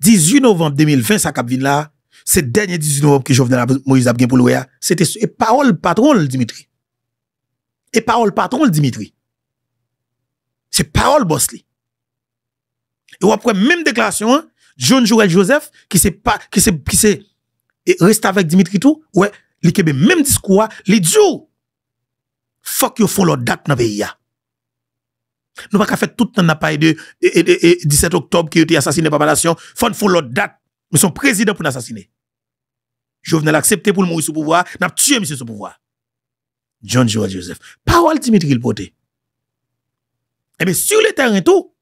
18 novembre 2020, ça cap là, c'est dernier 18 novembre que Jovenel Moïse a pour le c'était parole patron Dimitri. Et parole patron Dimitri. C'est parole boss Et après même déclaration, hein, John Joël Joseph qui s'est pas qui c'est qui reste avec Dimitri tout, ouais, li même discours, li dit fuck yo font leur date dans pays nous pas qu'à faire tout le temps n'a pas de 17 e, e, e, octobre qui a été assassiné par la nation. Faut faire l'autre date. Mais son président pour l'assassiner. Jovenel l'accepter pour le mourir sous pouvoir. N'a tué monsieur sous pouvoir. John Joel Joseph. Parole Dimitri Poté. Eh bien, sur le terrain tout,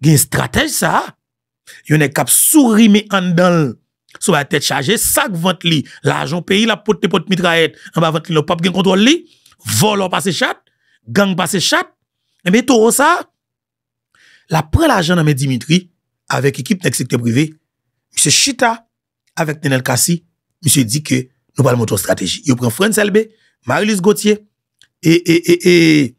il y a une stratège ça. Il y en a qui souri mais en dans sous la tête chargée, sac vente li, l'argent pays, la pote pote mitraillette, en bas vente le pape gen contrôle li, Volo passe chat, gang passe chat, Mbe toro sa, la pre la jan name Dimitri, avek ekip nèk sektè privè, mse chita avek Nenel Kassi, mse di ke nou pal moton strategi. Yo pren Frenzelbe, Marilis Gauthier, e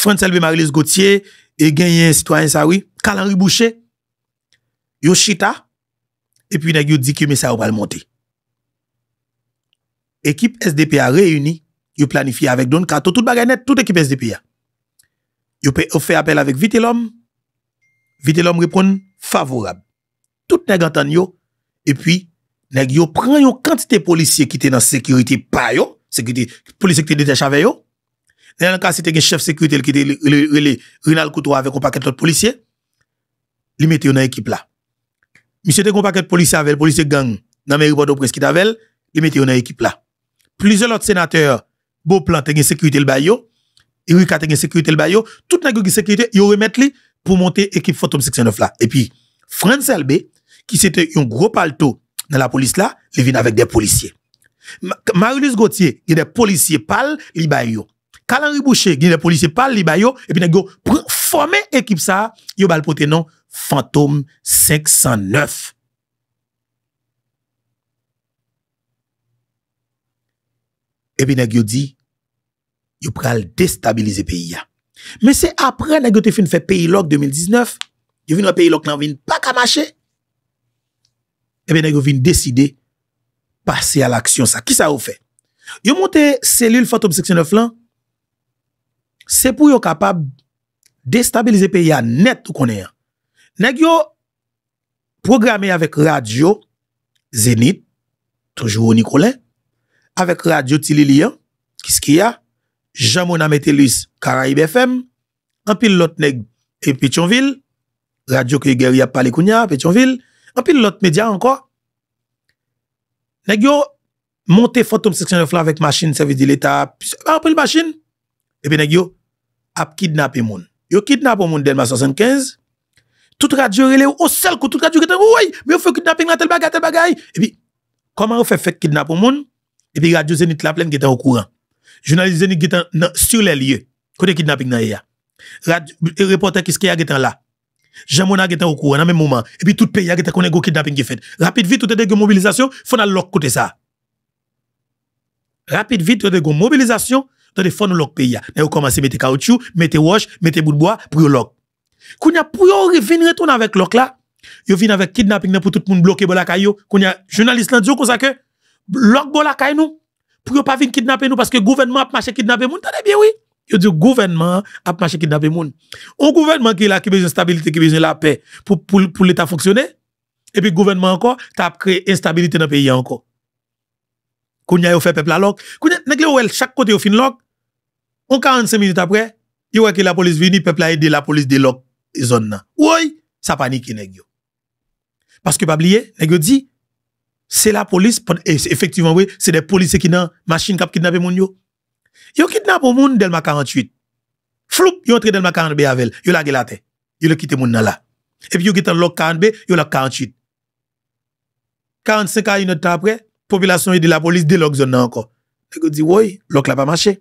Frenzelbe, Marilis Gauthier, e genyen Citoyen Saoui, Kalan Riboucher, yo chita, epi nèk yo di ke mbe sa ou pal motè. Ekip SDP a reyouni, yo planifié avec Don Kato, tout bagay net, toute équipe SDP. Yo fait appel avec Vite l'homme, l'homme répond favorable. Tout n'est pas et puis nèg yo prend quantité quantité policiers qui étaient dans sécurité pa yo, sécurité policiers qui étaient détachés avec yo. Dans le cas c'était un chef sécurité qui était Rinal koutou avec un paquet de policiers. Ils mette dans équipe là. Monsieur te un paquet de policiers avec policiers gang dans mairie de presque qui t'avait, li dans équipe là. Plusieurs autres sénateurs Bo plan te gen sekurite l bayo, e wika te gen sekurite l bayo, tout nan gen sekurite, yo remet li pou monte ekip Fantom 69 la. E pi, Fran Salbe, ki se te yon gro palto nan la polis la, le vin avèk de polisye. Marilus Gauthier, gen de polisye pal l bayo. Kalan Riboucher, gen de polisye pal l bayo, e pi nan gen pou forme ekip sa, yo bal pote nan Fantom 509. ebe nèk yo di, yo pral destabilize peyi ya. Men se apre nèk yo te fin fe peyi lok 2019, yo vin wè peyi lok nan vin pak a mache, ebe nèk yo vin deside pase al aksyon sa. Ki sa ou fe? Yo monte selil fantom 69 lan, se pou yo kapab destabilize peyi ya net ou konen. Nèk yo programe avèk radio, zenit, toujou ou Nikolay, avèk radyo ti li li yon, kis ki ya, Jamon Ametelus, Karaib FM, anpil lot neg, e Pichonville, radyo ki e Geria Palekounia, Pichonville, anpil lot media anko, neg yo, monte fantom seksyon yo flan vek masjin servis di leta, apil masjin, epi neg yo, ap kidnap yon e moun, yo kidnap yon e moun denma 75, tout radyo re le ou, ou sel kou, tout radyo re ten, ou wey, me ou fe kidnap yon, tel bagay, tel bagay, epi, koman ou fe fek kidnap yon e moun, et puis Radio Zénith la qui était au courant. Journaliste Zénith qui était sur les lieux, côté kidnapping dans qu'il Radio, reporter qui était là. Jamona qui était au courant, dans même moment. Et puis tout le pays qui était connu kidnapping qui fait. Rapide vite, tout est de mobilisation, faut dans l'autre côté ça. Rapide vite, tout est de mobilisation, dans des l'autre pays. Et vous commencez à mettre caoutchouc, mettre wash, mettre bout de bois, pour l'autre. Quand pour revenir retourner avec l'autre là, yo vin avec kidnapping pour tout le monde bloqué, Pour la caillou. Quand journaliste là que, bloquer la caille nous pour ne pas venir kidnapper nous parce que le gouvernement a marché kidnapper nous. Tenez bien, oui. Yo dit gouvernement a marché kidnapper moun. Un gouvernement qui la besoin besoin stabilité, a besoin de la paix pour, pour, pour l'État fonctionner. Et puis gouvernement encore, t'as créé instabilité dans le pays encore. Kounya a fait peuple à quand on nèg chaque côté de fin lok. On 45 minutes après, voit que la police vini, peuple a aidé la police de lok zone Oui, ça panique nèg Parce que pas oublier, nèg dit c'est la police, effectivement, oui, c'est des policiers qui n'ont machine qui kidnappé mon yo. Yo kidnappé au monde Delma 48. Floup, yo entré Delma 40B avec yo la la tête. Yo le quitté gens là. Et puis yo quitté l'autre 40B, yo la 48. 45 ans, une heure après, population et de la police de zone encore. Ils disent, dit, oui, l'autre là pas marché.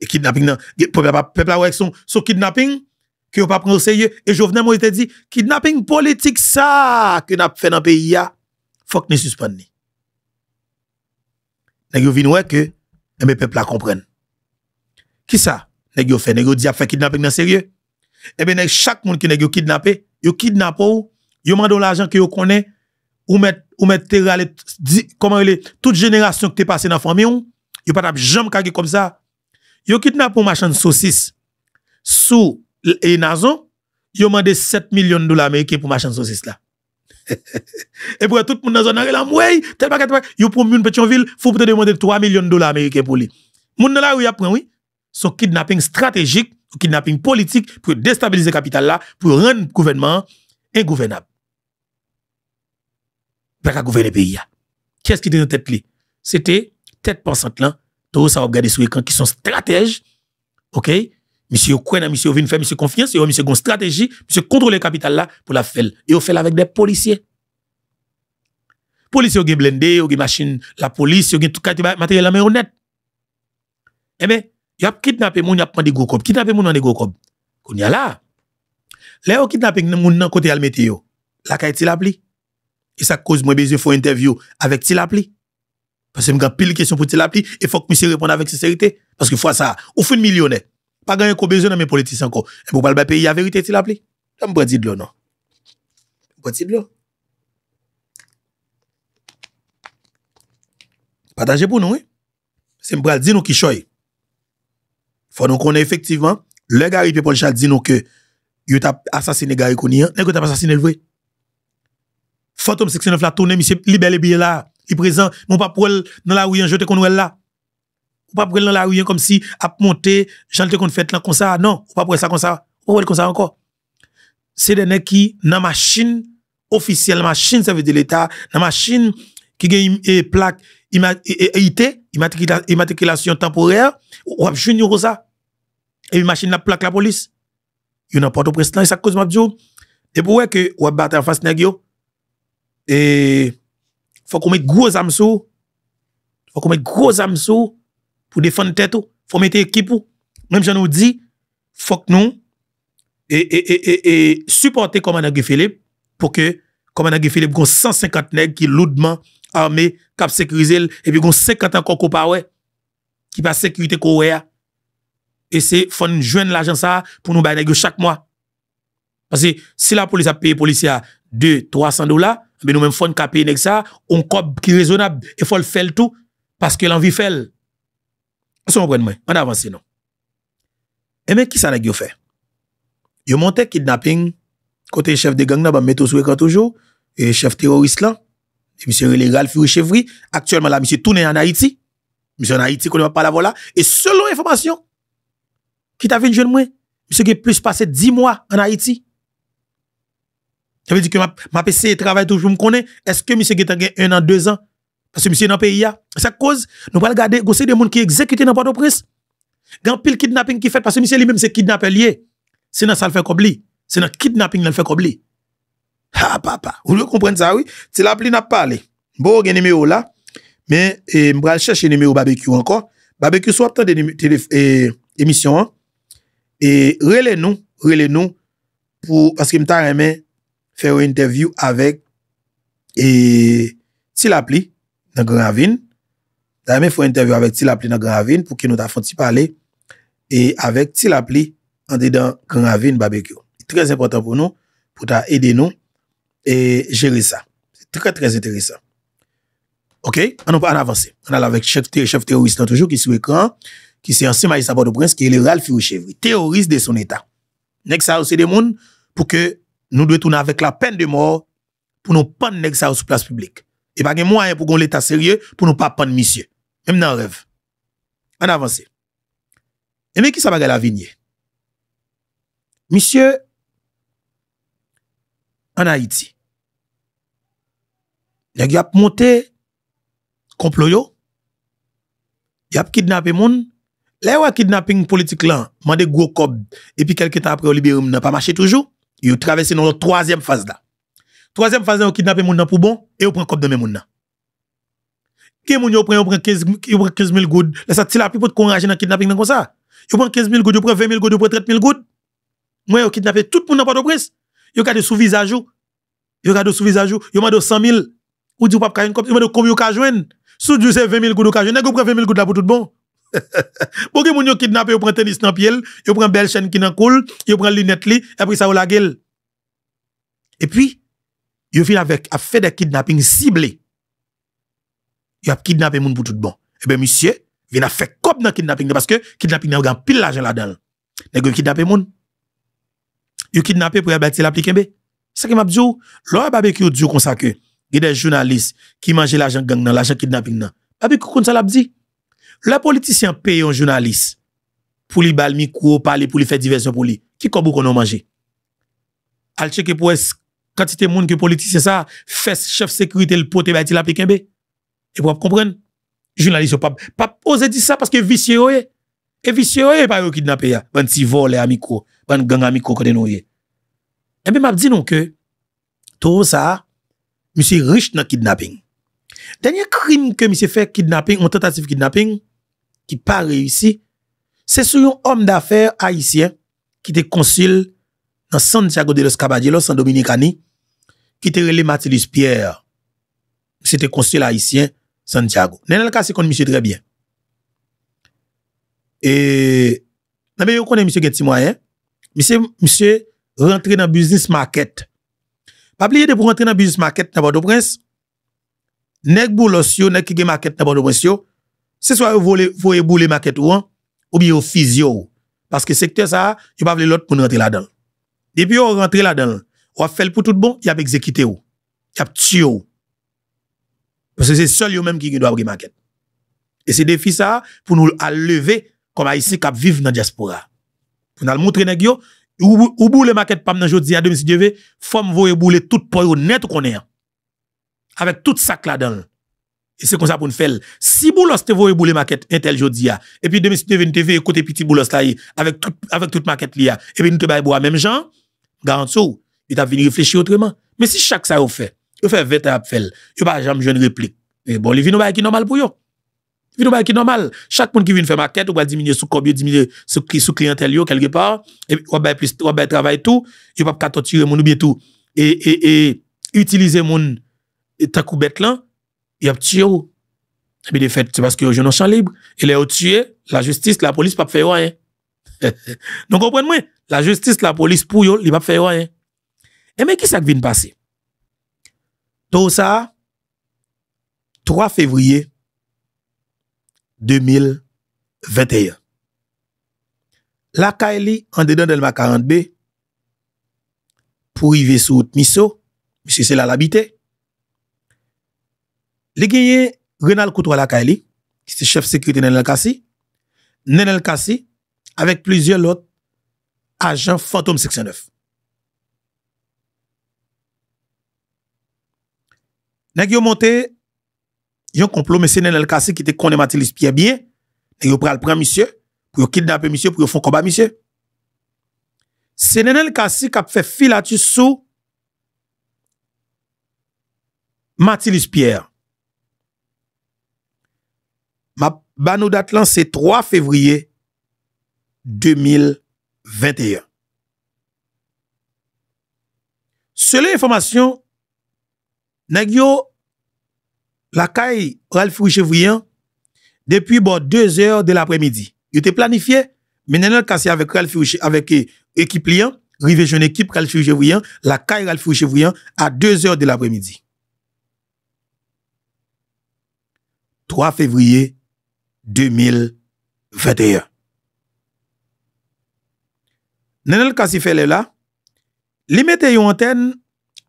Et kidnapping, non. Peuple avec son, son kidnapping, que yo pas prendre au sérieux. Et Jovenel Moïse dit, kidnapping politique ça, que n'a fait dans le pays. là fok ne suspend ni. Nèg yo vin wè ke et eh, peuple la comprenne. Qui ça Nèg yo fait, nèg yo di a fait kidnapping dans sérieux. Eh chaque monde qui nèg yo kidnappé, yo kidnappé ou, yo mande l'argent que yo connaît ou mettre ou mettre comment il est toute génération que t'es passé dans famille ou, yo pas jamais kage comme ça. Yo kidnappé un machin de saucisse sous et nazon, yo mande 7 millions de dollars américains pour machin de saucisse là. et pour tout le monde dans zone là mouey tel Il a pour une il faut peut demander 3 millions de dollars américains pour lui monde là où il prend oui son kidnapping stratégique kidnapping politique pour déstabiliser le capital là pour rendre le gouvernement ingouvernable pas gouverner gouverner pays qu'est-ce qui était dans tête c'était tête pensante là tout ça regarder sur les camps qui sont stratèges OK Monsieur vous monsieur vient faire monsieur confiance, vous monsieur une stratégie, monsieur contrôle le capital là pour la faire. Et on fait avec des policiers. Policiers, ont blindé, ont machines, la police, ont tout le matériel la honnête. Eh bien, y a kidnappé moun, y a pris des gros cobs. Kidnappé moun dans des gros cobs. Vous y là. Là, avez kidnappé moun dans côté al météo. La kaye Et ça cause moi besoin faut interview avec tilapli. la Parce que m'gan pile question pour tilapli. et faut que monsieur réponde avec sincérité. Parce que fois ça, ou une millionnaire. pa ganyan kon bezon nan men politisyen kon. En pou pal bay peyi, ya verite ti la pli? La m pou bradid lo, no. M pou bradid lo. Pa taje pou nou, eh. Se m pral di nou ki choy. Fon nou kon efektivman, le gari pe pol chal di nou ke yon tap asasine gari kon yon, nen kon tap asasine vwe. Fon tou m seksyen of la tonem, yon se libele biye la, yon prezan, moun pa pral nan la ou yon jote kon nou el la. ou pas prendre la rue comme si à monter, j'ai te qu'on fait là comme ça. Non, ou pas prendre ça comme ça. Ou pas comme ça encore. C'est des nègres qui, dans machine officielle, machine, ça veut dire l'État, dans machine qui gagne une eh, plaque IT, eh, eh, immatriculation temporaire, ou pas junior ça. Et une machine la plaque la police. n'y a pas de presse et ça cause ma Et pour que ou battre en face nèg yo, et faut qu'on mette gros âmes sous, faut qu'on mette gros âme sous, Ou defon tet ou. Fon metè ekip ou. Mem jan ou di, fok nou, e, e, e, e, e, e, e, e, e, e, e, et, et, et, et, et, et, et, et, et, et, et, et, et, pou ke, koman agye Filip, kon 150 neg ki loudman, a me, kab sekirizele, e pi kon 50 an koko pa we, ki pa sekiritek ou we a. E se, fon jwen l'agen sa, pou nou bay neg yo chak mwa. Pansi, si la polisa peye polisia, 2, 300 dola, be nou men fon ka peye neg sa, on kob ki rezonab, Soun pren mwen, an avansi nou. E men, ki sa nan gyo fè? Yo monte kidnapping, kote chef de gang nan, ban meto sou ekran toujou, chef terorist lan, misi relegal, furi chevri, aktuelman la, misi toune an Haiti, misi an Haiti konen wapal avola, e selon informasyon, ki ta ven joun mwen, misi ge plus pase di mwa an Haiti. Ta ven di ke ma PC, traval toujou m konen, eske misi ge tangen 1 an, 2 an, Parce que monsieur dans le pays, ça cause, nous allons regarder, c'est des gens qui exécutent dans Port-au-Prince. Il y a pile kidnapping qui fait, parce que monsieur lui-même, c'est kidnapper lié. C'est dans ça le fait comme C'est dans kidnapping kidnapping le fait comme Ah, papa. Vous comprendre ça, oui? C'est l'appli n'a pas parlé. Bon, il y a un numéro là. Mais, eh, je vais chercher un numéro barbecue encore. Barbecue, soit temps de l'émission. Eh, hein. Et, relais-nous, relais-nous, pour, parce que je t'ai faire une interview avec, et, eh, si l'appli, nan Granavine. Da yame fwo interview avek ti la pli nan Granavine pou ki nou ta fwanti pale e avek ti la pli ande dan Granavine BBQ. E trez important pou nou pou ta ede nou e jere sa. E trez, trez enteresan. Ok? Anou pa an avanse. An al avek chef teroriste nan toujou ki sou ekran ki se ansi Maye Sabado Prince ki e le ral fyrou chevri. Teroriste de son eta. Nek sa ou se demoun pou ke nou dwe touna avek la pen de mor pou nou pan nek sa ou sou plas publik. E bagen mwanyen pou goun l'Etat serye pou nou pa pan misye. Mwen nan rev. An avanse. E men ki sa bagen la vinye? Misye, an Haiti. Yag yap monte komplo yo. Yap kidnap e moun. La yon wakidnaping politik lan, man de gwo kob, epi kelke tan apre olibiroum nan pa mache toujou, yon travesse nan lò troasyem faz da. Troisième phase, on kidnappez les gens pour bon et on prend cop de mes gens. nan. Qui moun yo prend prend 15 000 gouttes laisse ça la pipote qu'on dans kidnapping comme ça. Yo prend 15 000 gouttes, vous prend 20 000 gouttes, vous prend 30 000 gouttes. Moi yo kidnappé tout moun nan Port-au-Prince. Yo des sous visage Vous avez des sous visage yo, yo mande 100 000 Vous dit pas ka une cop, yo mande combien ka joindre. Sous du c'est 20 000 gouttes ka joindre, vous prenez 20 000 gouttes pour tout bon. Pour que moun yo kidnappé, yo prend tennis nan pied, yo prend belle chaîne qui nan cool, yo prend lunette li, après ça yo la gueule. Et puis Yo fin avec, a fait des kidnappings ciblés. Yo a kidnappé moun pour tout bon. Eh bien, monsieur, vient a fait comme dans kidnapping, parce que kidnapping n'a pas pile l'argent là-dedans. Nèg yo kidnappé moun. Yo kidnappé pour bâtir l'appliquer bé. ça qui m'a dit, oh, l'or barbecue dit comme ça que, il des journalistes qui mangent l'argent gang dans l'argent kidnapping nan. Barbecue comme ça l'a dit. Les politicien paye un journaliste pour lui bal micro, parler pour lui faire diversion pour lui. Qui comme qu'on a mangé? Al checker pour est Kwa ti te moun ki politik se sa, fes chef sekritel pote ba iti lape kenbe. E pou ap kompren, jounalise ou pap. Pap ose di sa paske visye oye. E visye oye pa yo kidnape ya. Ban ti volè amikou, ban gang amikou kote nouye. Ebe map di nou ke, to ou sa, mi se riche nan kidnapping. Danyan krin ke mi se fè kidnapping, an tentatif kidnapping, ki pa reysi, se sou yon om da fèr haisyen ki te konsil nan Santiago de los Caballeros, San Dominicani, Kiterele Matilis Pierre. Mse te konsey la hisyen San Thiago. Nenè lakase kon mse drebyen. E, nanbe yon konen mse Gentimoyen. Mse rentre nan business market. Pa pleye de pou rentre nan business market nan Bordeaux Prince. Nek bou los yo, nek kege market nan Bordeaux Prince yo. Se swa yo voye bou le market ou an, ou bi yo fiz yo ou. Paske sekte sa, yo pa vle lot moun rentre la don. De pi yo rentre la don. ou a fait pour tout bon, il a exécuté ou. Il a tué ou. Parce que c'est seul eux même qui doivent maquette. Et c'est défi ça pour nous lever comme ici, qui vivent dans la diaspora. Pour nous montrer nèg yo maquette pas nan jodi a de la tout pour net qu'on est. Avec tout sac là-dedans. Et c'est comme ça que nous Si vous te voye maquette intel jodi a, et puis demain petit avec tout avec toute maquette et puis nous te vous même gens, il t'a venu réfléchir autrement. Mais si chaque ça vous fait, vous fait 20 ans fait, vous pas jamais une réplique. Mais bon, il vient pas qui normal pour vous. vient vins bah, qui normal. Chaque monde qui vient faire maquette, vous va diminuer sous combien, diminuer sous, sous clientèle quelque part, et on va plus, va travailler tout, il va pas tirer mon ou tout. Et, et, et, utiliser mon, ta coubette là, il a tué Et Mais de fait, c'est parce que je n'en champ libre. Et les tué, la justice, la police, pas faire rien. Donc, comprenez-moi, la justice, la police, pour eux, ils pas faire rien. E men ki sa gvin pase? To sa, 3 fevriye 2021. La Kaeli, an dedan del ma 40B, pou i ve sou tmiso, misi se la labite, li genye Renal Koutoua la Kaeli, ki se chef sekwite Nenel Kassi, Nenel Kassi, avek plizye lot, ajan fantom seksyon 9. Nèk yo monte, yon komplo me Senen El Kassi ki te kone Matilis Pierre biye, e yo pral pran misye, pou yo kid napen misye, pou yo fon koba misye. Senen El Kassi kap fe fil ati sou Matilis Pierre. Ma banou dat lan se 3 fevriye 2021. Se le informasyon, Nagyo lakay Ralf Rouchévouyan depi bon 2 or de l'apremidi. Yote planifiye, men nenel kasi avek ekip liyan, rivejoun ekip Ralf Rouchévouyan, lakay Ralf Rouchévouyan a 2 or de l'apremidi. 3 fevriye 2021. Nenel kasi fele la, li mette yon antenn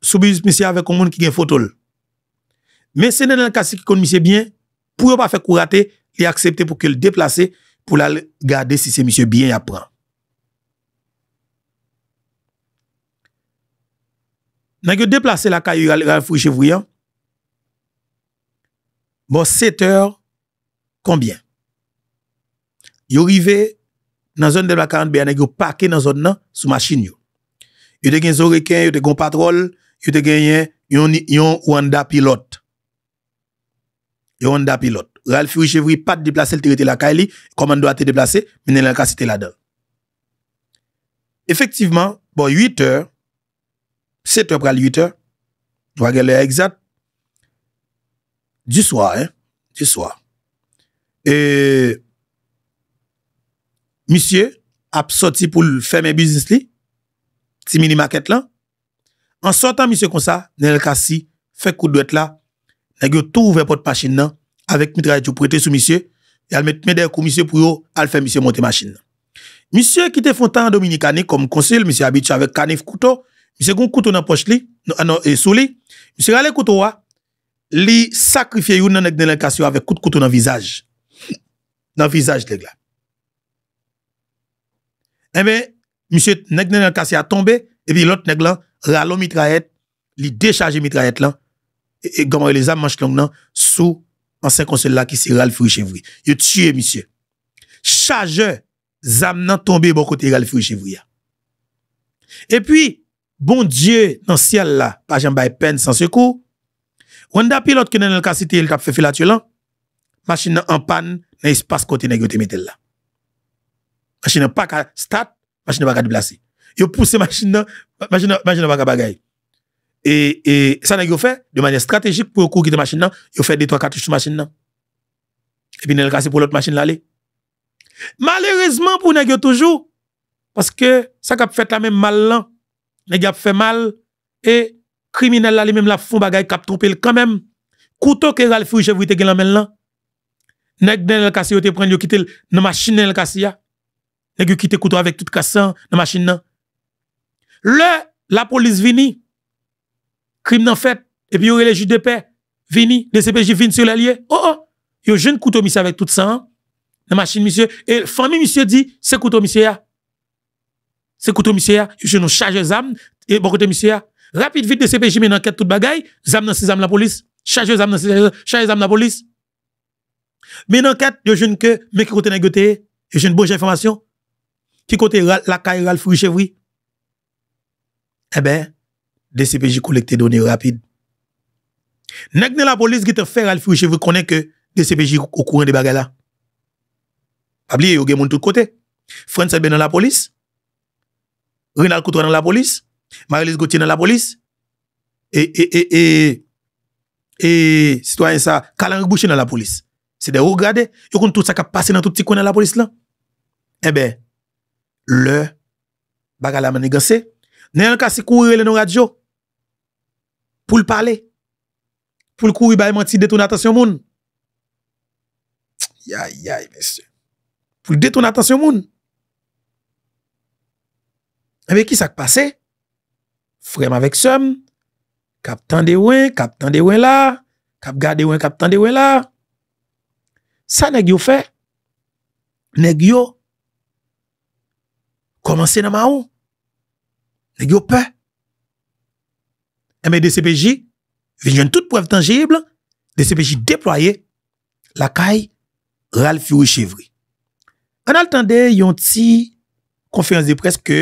soubise monsieur avec un monde qui a photo. Mais c'est dans le cas qui connaît monsieur bien, pour pas faire courater, il accepté pour que le déplacer pour la garder si c'est monsieur bien apprend. N'a que déplacé la caillou al chez vous Bon 7 heures combien Yo arrivé dans zone de la 40 nan yo parké dans zone nan sous machine yo. Yo te gen zorekin, yo te gon patrol, Yon wanda pilot Yon wanda pilot Ralph Richevry pat deplase l teri te la ka li Koman do a te deplase Menen l kasi te la de Efektivman Bon 8h 7h pral 8h Dwa gèlè a exat Jiswa Jiswa E Misyè Ap soti pou l fèmè biznis li Ksi mini market lan En sortant, monsieur, comme ça, Nel fait coup de là, n'a tout ouvert porte machine là. avec mitraille pour sous monsieur, et elle met des coups monsieur pour al faire monsieur monter machine. Monsieur qui te font en dominicani comme conseil, monsieur habitué avec canif couteau, monsieur gon couteau dans poche li, non, ah, et sous li, monsieur allez couteau là. Ah. li sacrifié yon nan Nel Kassi avec coup de couteau dans visage. Dans visage les gars. Eh bien, monsieur, nelkasi a tombé, et puis l'autre nèg ralon mitraillette, li décharge mitraillette là, et, et les âmes manche long sous ancien conseil là qui s'est Ralph Richevry. Il tué monsieur. Chargeur, zam nan tombé bon côté Ralph Richevry. Et puis, bon Dieu, dans ciel là, pas bay peine sans secours. Wanda pilote que dans le cas cité, il t'a fait filature là, machine en panne, dans espace côté de métal. là. Machine pas qu'à stade, machine pas qu'à déplacer il ont poussé machine, machine, machine à bagaille. Et, et ça, n'a ont fait de manière stratégique pour courir de machine. il a fait des trois cartouches sur machine. Et puis, il a cassé pour l'autre machine. Là, Malheureusement, pour nous, toujours, parce que ça qui fait la même mal là, n'a a fait mal et criminel là, même la fond bagaille cap trompé quand même. Couteau que Ralph il vous te la main là. Nèg dans le cassé, vous te prendre, vous quittez la machine dans le cassé. Nèg vous couteau avec tout cassant dans la machine là. Le, la police vini, crime n'en fait, et puis aurait les juges de paix, vini, le CPJ vini sur l'allié. Oh oh, yo jeune couteau monsieur avec tout ça, hein? la machine monsieur, et famille monsieur dit, c'est couteau monsieur ya. C'est couteau monsieur ya, je nous charge zam, et bon côté monsieur Rapide vite le CPJ mais enquête tout bagaille, zam dans zam la police, charge zam dans charge zam la police. Mais enquête, yo jeune que, mais qui côté négoté, yo jeune bonne information, qui côté la caille Ralph Richevry, E eh bè, DCPJ kolekte doni rapide. Nèk nan la polis ki te fè ral fù, jè vè konè ke DCPJ ou kwen de bagay la. A bè, yo gen moun tout kote. Franselbe nan la polis, Rinald Koutouan nan la polis, Marilis Goti nan la polis, e, e, e, e, e, sitwa yè sa, Kalang Boucher nan la polis. Se de ou gade, yo kon tout sa ka pase nan tout ti kwen nan la polis lan. Eh e bè, le bagay la mani gasey, Nè yon kasi kou rè lè nou radyo pou l'parle. Pou l'kou rè bè yon ti detoun atasyon moun. Yay, yay, mè sè. Pou l'detoun atasyon moun. Mè kis ak pase? Frem avèk sèm. Kap tan dewen, kap tan dewen la. Kap gadewen, kap tan dewen la. Sa neg yo fè? Neg yo komanse nan ma ou? Le gyo pa. Eme DCPJ vijen tout preuve tangible DCPJ deproye la kaye ral fure chevri. An altande yon ti konferansi preske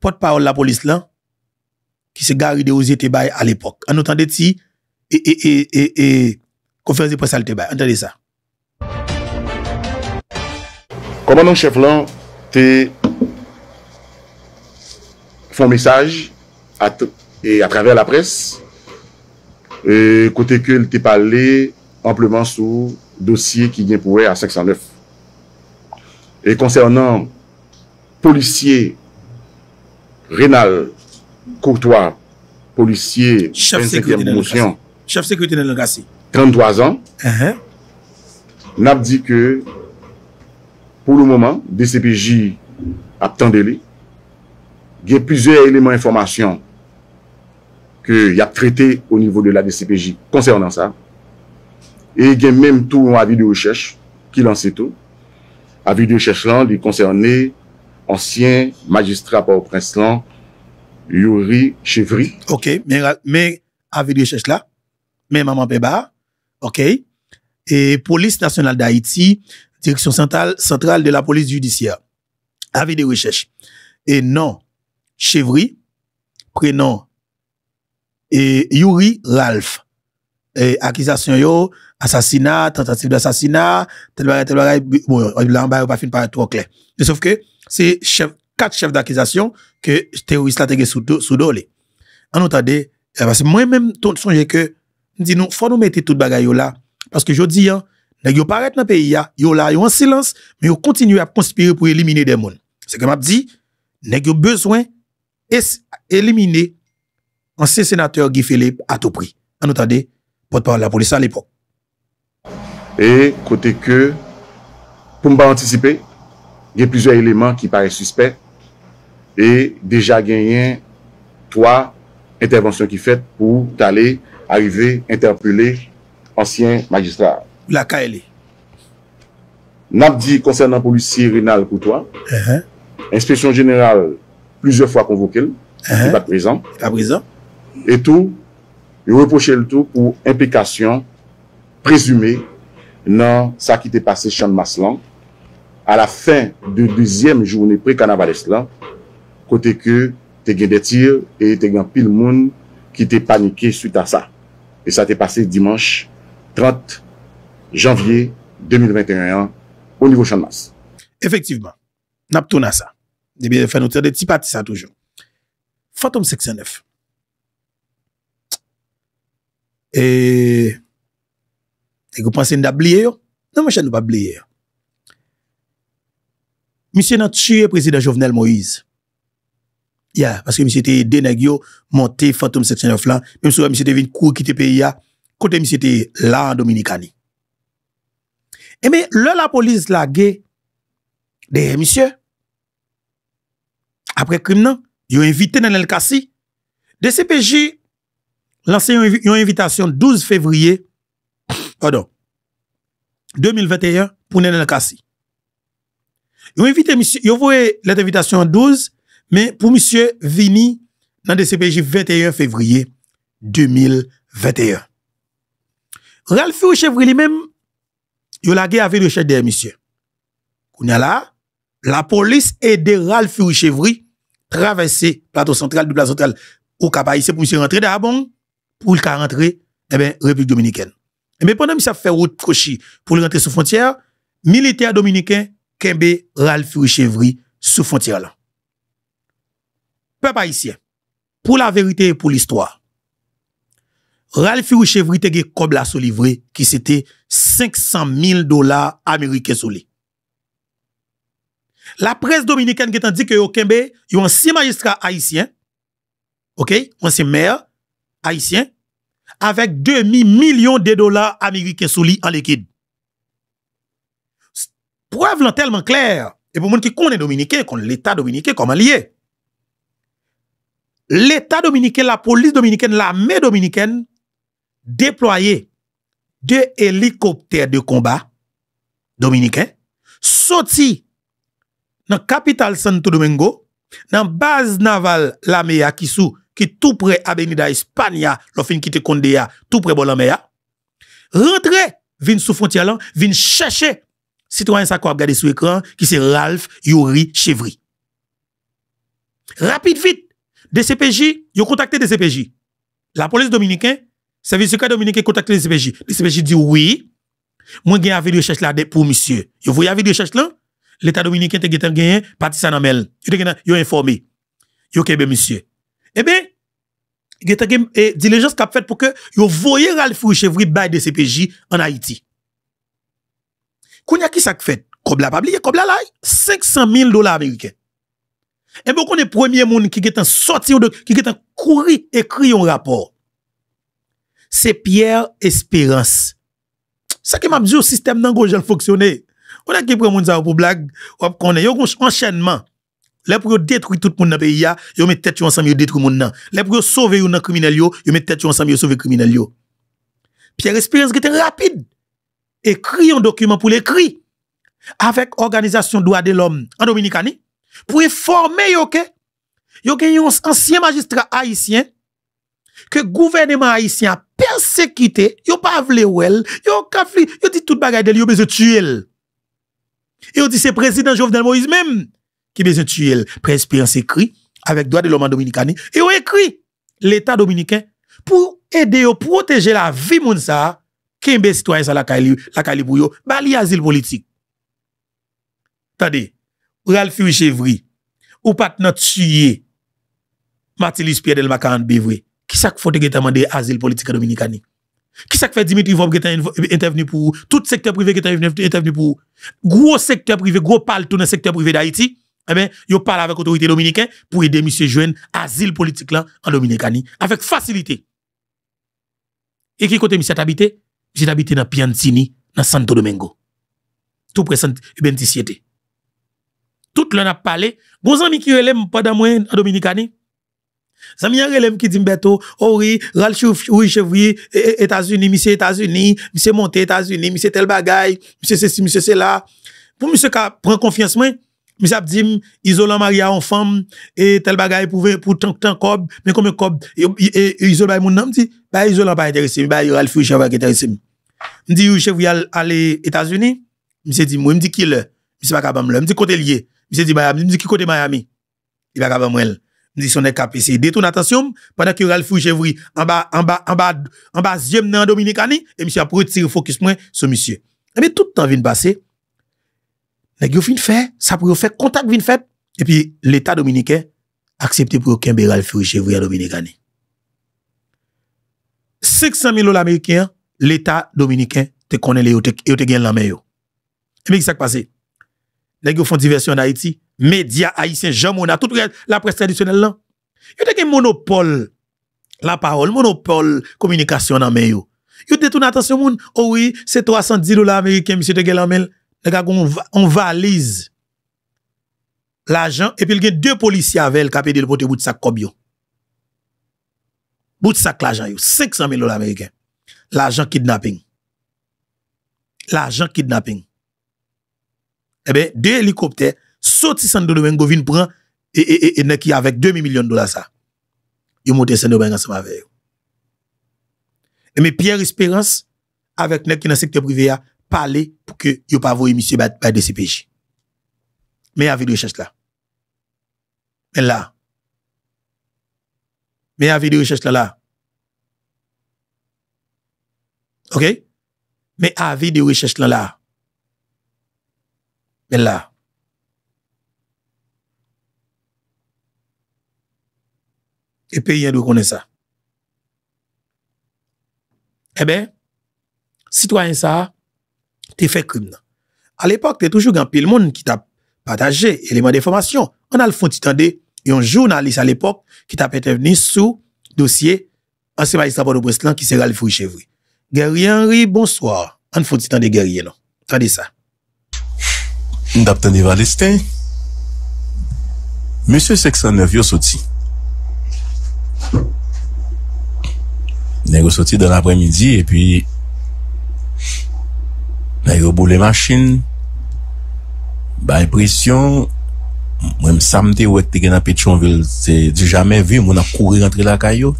pot parol la polis lan ki se gari e, e, e, de ozi te bay al epok. An altande ti konferansi preske al te bay. Antande sa. Komando chev lan te Fon mesaj e a traver la pres e kote ke el te pale ampleman sou dosye ki gen pou e a 509. E konsernan polisye renal koutwa polisye 33 an nap di ke pou lou moman DCPJ ap tendele gen pizè elemen informasyon ke y ap trete ou nivou de la DCPJ, konsèrnen sa, e gen menm tou avide ou chèch, ki lan sè tou, avide ou chèch lan, li konsèrnen, ansyen, magistra pa ou prens lan, Yori Chèvri. Ok, men avide ou chèch la, men maman pe ba, ok, e polis nasyonal da Haiti, direksyon sentral de la polis judisyè, avide ou chèch, e nan, Chevry, prénom et Yuri Ralph. Et accusation yo, assassinat, tentative d'assassinat, tel bagay, tel bagay, bon, on pas fin par trop clair. sauf que, c'est chef, quatre chefs d'accusation que terroriste là te sous dolé. En outre eh, parce que moi-même, songe que, dis nous, faut nous mettre tout le yo là, parce que je dis, hein, nèg yo paraît dans pays ya, yo là, yo en silence, mais yo continue à conspirer pour éliminer des mondes C'est que m'a dit, nèg yo besoin es elimine anse senatèr Gifilip atopri, anotade pot par la polis anlepon. E kote ke pou mba antisipe, gen plizou element ki pare suspect e deja genyen 3 intervensyon ki fèt pou talè arrive interpele ansyen magistral. La ka ele? Nap di konsernan polis si renal koutwa, uh-huh. inspeksyon general plizye fwa konvokel, uh-huh. a prizan, etou, yo reposhe loutou pou implikasyon prezume nan sa ki te pase chanmas lan, a la fin de lizyem jouni pre-Kanabales lan, kote ke te gen detir e te gen pil moun ki te panike suite a sa. E sa te pase dimanche, 30 janvye 2021, an, o nivou chanmas. Efektiveman, nap tona sa, Ebe, eh fè nou tè de ti pati sa toujou. Fantoum 69. E, e gwo pansen da blye yo? Nan mwen chè nou pa blye yo. Mwen chè nan tchye prezident Jovenel Moïse. Ya, paske mwen chè te denè gyo monte Fantoum 69 lan. Mwen chè te vin kou kite pe ya kote mwen chè te lan Dominikani. Eme, eh lè la polis la gè de mwen chè apre krim nan, yon evite nan el kasi, DCPJ lanse yon evitasyon 12 fevriye odon, 2021, pou nan el kasi. Yon evite, yon vwe let evitasyon 12, men pou misye vini nan DCPJ 21 fevriye 2021. Ralfi ou Chevri li men, yon lage avi le chèdè, misye. Kounè la, la polis e de Ralfi ou Chevri Travesse plato sentral, du plato sentral, ou kapayise pou misi rentre de abon, pou li ka rentre, e eh ben, Republik Dominikèn. E eh ben, pandan misi ap fè route trochi pou li rentre sou fontyer, militea Dominikèn, kenbe Ralph Furechevri sou fontyer lan. Pepayise, pou la verite e pou l'histoire, Ralph Furechevri tege kob la sou livre ki sete 500.000 dolar Amerike sou li. la prez dominikèn gen tan di ke yo kembe, yon si majestra Haitien, ok, yon si mer Haitien, avek 2.000.000.000 de dolar Amerikèn sou li an likid. Prev lan telman kler, e pou moun ki konen Dominikèn, konen l'Etat Dominikèn, konen liye. L'Etat Dominikèn, la polis Dominikèn, la me Dominikèn, deploye de helikopter de komba Dominikèn, soti dans la capitale Santo Domingo, dans la base navale Lamea qui sous, qui tout près Avenida Espagna, l'offre qui te Condéa, tout près MEA. rentre, vin sous frontière là, vin chercher citoyen ça a regarder sur écran, qui c'est Ralph Yuri Chevry. Rapide vite, DCPJ, ils ont contacté DCPJ. La police dominicaine, service secret dominicain contacté DCPJ. DCPJ dit oui, moi j'ai avis de recherche là pour monsieur. Vous voyez avis de recherche là? L'Etat Dominiken te getan genyen pati sa namel. Yo te genyen, yo informe. Yo kebe, misye. Ebe, eh getan genyen, eh, dilejans kap fet pou ke yo voye ral fwish evri baye de CPJ an Haiti. Koun ya ki sak fet? Kobla pabliye, kobla laye. 500 mil dola Ameriken. Eh Ebe, konye premier moun ki getan sorti ou de, ki getan kouri ekri yon rapor. Se Pierre Esperance. Sa ke map diyo, sistem nan gojel foksyoney. On a qui prend moun ça pour blague, on connaît yo enchaînement. Les pour détruire tout le monde dans le pays, yo met tête ensemble, yo détruit monde nan. Les pour sauver les criminels. criminel yo, yo met tête ensemble, yo sauver criminel yo. Pierre Espérance qui était rapide. Écrit un document pour l'écrit avec organisation droits de l'homme en Dominicani. pour informer yo que yo un ancien magistrat haïtien que gouvernement haïtien a persécuté, yo pas vle ou elle, yo kafli, yo dit tout bagay de yo besoin tuer Yo di se prezident Jovenel Moïse menm ki be zentuyel prez pi ansekri avek doa de loman Dominikani Yo ekri l'Etat Dominikin pou ede yo proteje la vi moun sa kembe sitwany sa laka li bouyo ba li azil politik Tade, ou al fi wichevri, ou pat notuye, matilis pi adel makan bevwe, ki sak fote getaman de azil politik Dominikani Qui ça que fait Dimitri Vob qui est intervenu pour tout secteur privé qui est intervenu pour gros secteur privé, gros parle tout dans le secteur privé d'Haïti? Eh bien, il parle avec l'autorité dominicaine pour aider M. Jouen asile politique là en Dominicanie avec facilité. Et qui côté monsieur habité? J'ai habité dans Piantini, dans Santo Domingo. Tout près de eh ben, Tout le monde a parlé. Bon amis qui pas pendant moi en Dominicanie, Zan mi an relem ki dim beto, ori, oh ral chouf ou yi chevri, etazuni, mi se etazuni, mi se monte etazuni, mi se tel bagay, mi se se si, mi se se la. Pou mi se ka pren konfiansman, mi se ap dim, izolan maria an fam, e tel bagay pou tank tankob, men kome kob, e, e, izol bay moun nan mi di, bay izolan bay etarisi, bay ral chouf ou yi chevri etarisi. Mi se di ou yi chevri ale etazuni, mi se di mwen, mi se di ki le, mi se baka bam le, mi se di kote liye, mi se di bayami, mi se di ki kote bayami, yi baka bam wel. dictionnaire KPC. Détourne attention, pendant que Ralph Fougevri en bas, en bas, en bas, en bas, j'aime en Dominicani, et monsieur a retirer focus moins sur monsieur. Et eh bien, tout le temps vient passer. Nèg yo fin fait, ça pour faire contact vient fait. Et puis, l'État dominicain accepté pour aucun Ralph Fougevri en Dominicani. 600 000 dollars américains, l'État dominicain te connaît les, te, te gagne la main Et eh bien, qu'est-ce qui s'est passé? Nè gen yon fond diversyon na iti Media, Aïs, Saint-Jean, Mouna La presse tradisyonel lan Yon te gen monopole La parol, monopole Komunikasyon nan men yo Yon te tou nan atansyon moun Owi, se 310 lola Ameriken Mise te gen lan men Nè gen yon valize L'ajan Epi l gen 2 polisi avèl Kapè di l potè bout sak kob yo Bout sak l'ajan yo 500 mil lola Ameriken L'ajan kidnapping L'ajan kidnapping eh bien, deux hélicoptères 600 Santo Domingo viennent prendre et, et, et, avec 2 millions de dollars ça. Ils montent Santo Domingo ensemble avec Et mais Pierre Espérance, avec nek qui dans le secteur privé, a parlé pour que yo pas voyé monsieur bat, de CPG. Mais avec recherche là. Mais là. Mais avec recherche là là. OK? Mais avis de recherche là là. Ben la, e pe yon do konen sa. E ben, si to an sa, te fe krim nan. A l'epok, te toujou gampil moun ki ta pataje elemen de formasyon. An al foun ti tande, yon jounaliste a l'epok ki ta petevni sou dosye ansi maistra pa do Breslan ki se ral fou i chevri. Geryenri, bonsoir, an foun ti tande geryen nan. Tande sa. Ndap tande valiste, Monsen 609 yo soti. Nen yo soti dan apre midi, e pi, nen yo boule masin, baye presyon, mwen msamde wak te gen apet chon vil, se di jame vi, mwen ak kouri rentre la kayo.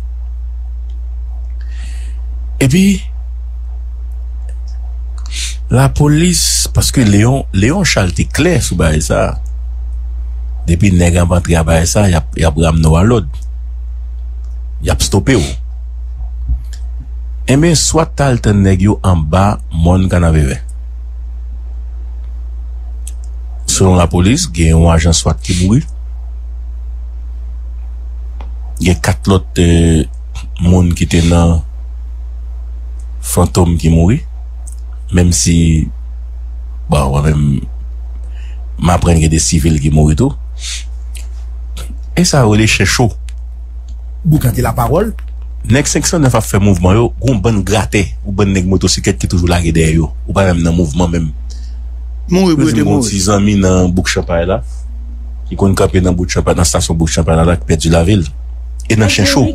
E pi, e pi, La polis, paske Leon Leon chal ti kler sou ba e sa Depi neg an vantri an ba e sa Yap ram nou an lod Yap stopè ou Emen swat tal ten neg yo an ba Moun kan aveve Selon la polis, gen yon ajan swat ki mouri Gen kat lot eh, Moun ki ten an Fantom ki mouri Mèm si... Ba wè mèm... Mèm apren gè de sivil gè mou etou. E sa wè lè chè chou. Bou kante la parol. Nèk seksyon nè fa fè mouvman yo, goun bèn grate, ou bèn nèk motosikèt ki toujou la gè der yo. Ou parèm nan mouvman mèm. Mou wè bè mouvman. Mèm si zanmi nan bouk chanpare la. Y kon kapè nan bouk chanpare la, nan stasyon bouk chanpare la, kè pèdjou la vil. E nan chè chou.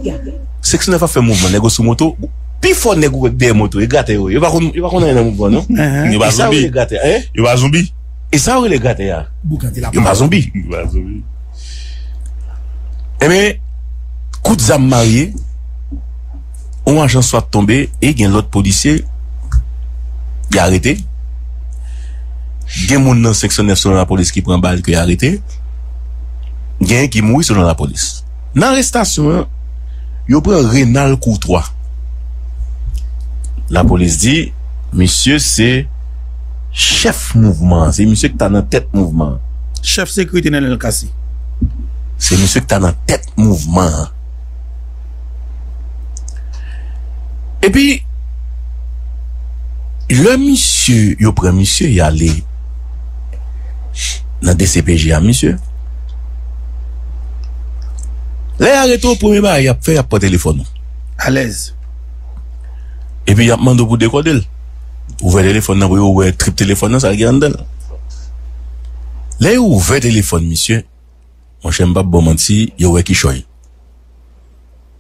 Seksyon nè fa fè mouvman, nèk gò sou moutou Pifon ne gwek dey mwoto, e gate yo. Yo e wakon e nan yon mwobo, non? Yo wazoubi. Yo wazoubi. Yo wazoubi. Eme, kout zanmarye, on wajan swat tombe, e gen lout polisye, yarete. Gen moun nan seksyon nef selon la polis, ki pren bal, ki yarete. Gen ki moui selon la polis. Nan restasyon, yo pren renal kout wak. la polis di, misye se, chef mouvman, se misye ki ta nan tet mouvman, chef sekriti nan el kasi, se misye ki ta nan tet mouvman, epi, le misye, yo pre misye yale, nan DCPGA misye, le a reto pou mima, a lez, E pi yapman do pou dekwa del Ouver telefon nan pou yo we tripe telefon nan sa gyan del La yo ouver telefon misye Monshen mbap bomansi yo we ki choy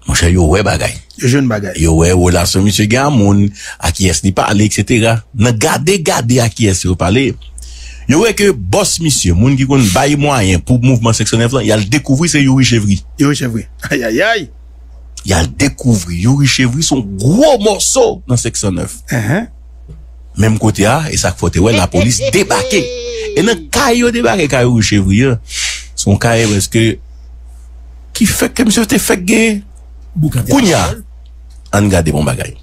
Monshen yo we bagay Yo joun bagay Yo we wola son misye gyan moun Akiyes ni pale etc Nan gade gade akiyes yo pale Yo we ke boss misye moun ki kon bayi mwayen Pou mouvment seksyonel flan Yal dekouvri se yo we chevri Yo we chevri Ayayay yal dekouvri yori chevri son gro morso nan 609 menm kote a, e sak fote wè la polis debake e nan kaje yo debake kaje yori chevri son kaje wè skè ki fèk kem se fèk ge kounya an gade bon bagay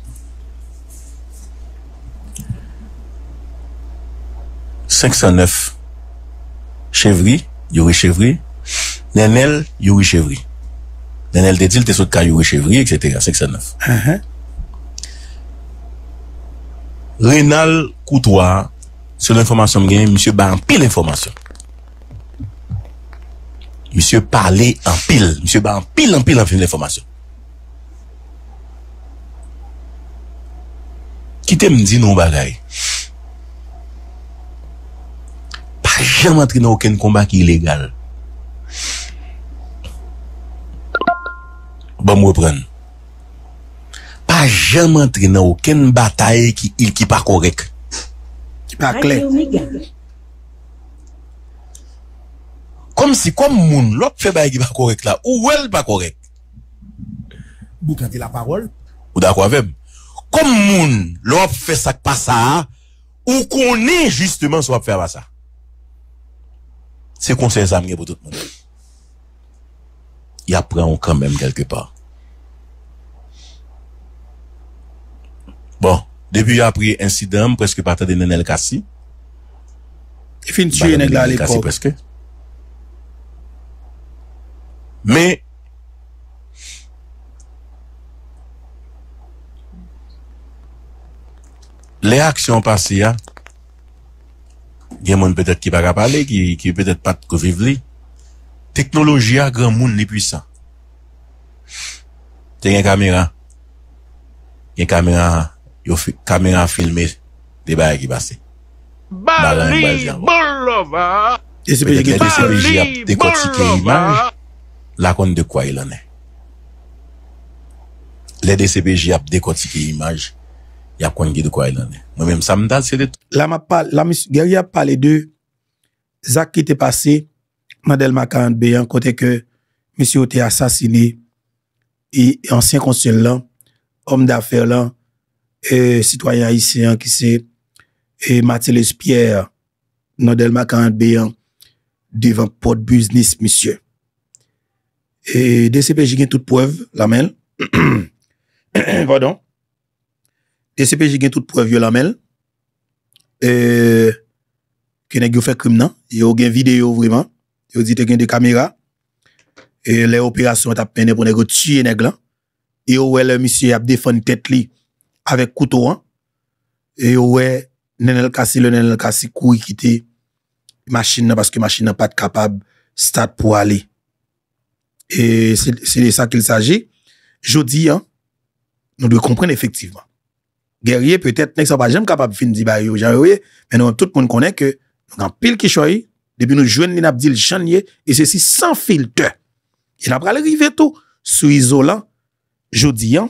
509 chevri, yori chevri nenel yori chevri Dan el de dil te sot kayo rechevri et se tega. Sek sa nef. Renal Koutoua se l'informasyon m genye, msye ba an pil informasyon. Msye pale an pil. Msye ba an pil an pil an pil l'informasyon. Ki te m di nou bagay. Pa jam atri na oken komba ki ilegal. Ba mwepren, pa jaman tre nan ou ken batay ki il ki pa korek. Ki pa klet. Kom si kom moun lop fe bayi ki pa korek la ou wel pa korek. Bou kante la parol. Ou da kwa veb. Kom moun lop fe sak pa sa ou konen justeman so ap fe aba sa. Se konseye sa mwenye pou tout moun. Pfff. ya pran kan men kelke pa. Bon, debu ya apri, insidam, preske pata de nenel kasi. E finchye nenel kasi preske. Me, le aksyon pasi ya, gen moun petet ki baga pale, ki petet pat koviv li. Teknoloji a gran moun li pwisan. Te gen kamera, gen kamera, yo kamera filme, de baye ki base. Balan yon bal zyan. De sepeji ap dekoti ki imaj, lakon dekway lane. Le de sepeji ap dekoti ki imaj, lakon dekway lane. Mwen mwen sam dan se dekoy. La mi geri ap pale de, zak ki te pase, Madel Makan beyan kote ke misyo te asasini e ansen konsen lan om da fe lan e sitwayan isen an ki se e Mateles Pierre Madel Makan beyan devan pot biznis misyo. E desepè jigen tout poev la men va don desepè jigen tout poev yo la men e genen gyo fe krim nan, yo gen video vriman yo di te gen de kamera, e le operasyon tap mene pou ne go tuye neg lan, e yo we le misi ap defon tet li, avek koutou an, e yo we nenel kasi, le nenel kasi kou yi kite, masin nan, paske masin nan pat kapab, stat pou ale. E se de sa ki lisaje, jo di an, nou de kompren efektivman. Gerye, petet, nek sa pa jem kapab fin di bayo, jan we we, menon tout moun konen ke, nou gan pil ki choyi, debi nou jwen nin abdil chanye, e se si san filte, e napra le rive tou, sou izola, jodi an,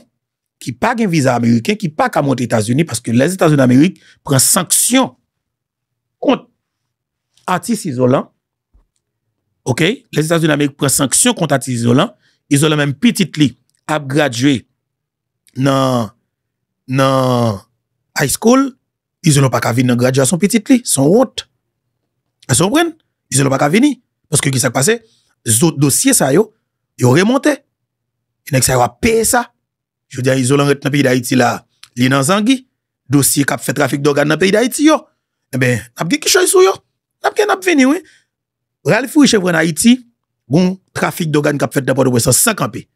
ki pa gen viza Ameriken, ki pa ka monte Etasuni, paske les Etasuni Ameriken, pren sanksyon, kont, atis izola, ok, les Etasuni Ameriken pren sanksyon, kont atis izola, izola menm pitit li, ap gradye, nan, nan, high school, izola pa ka vin nan gradye, ason pitit li, son route, ason pren, ils ne pas venir. Parce que qu'est-ce qui s'est passé? Zot dossier ça yo, yo remonté. Ils nèg ça pas payer ça. Je veux dire, ils ont dans le pays d'Haïti là, li dans Zangui, dossier qui fait trafic d'organes dans le pays d'Haïti yo. Eh ben, n'a pas qui choy sur yo. N'a pas venu, venir oui. Ral fou en Haïti, bon trafic d'organes qui fait de où sans campé.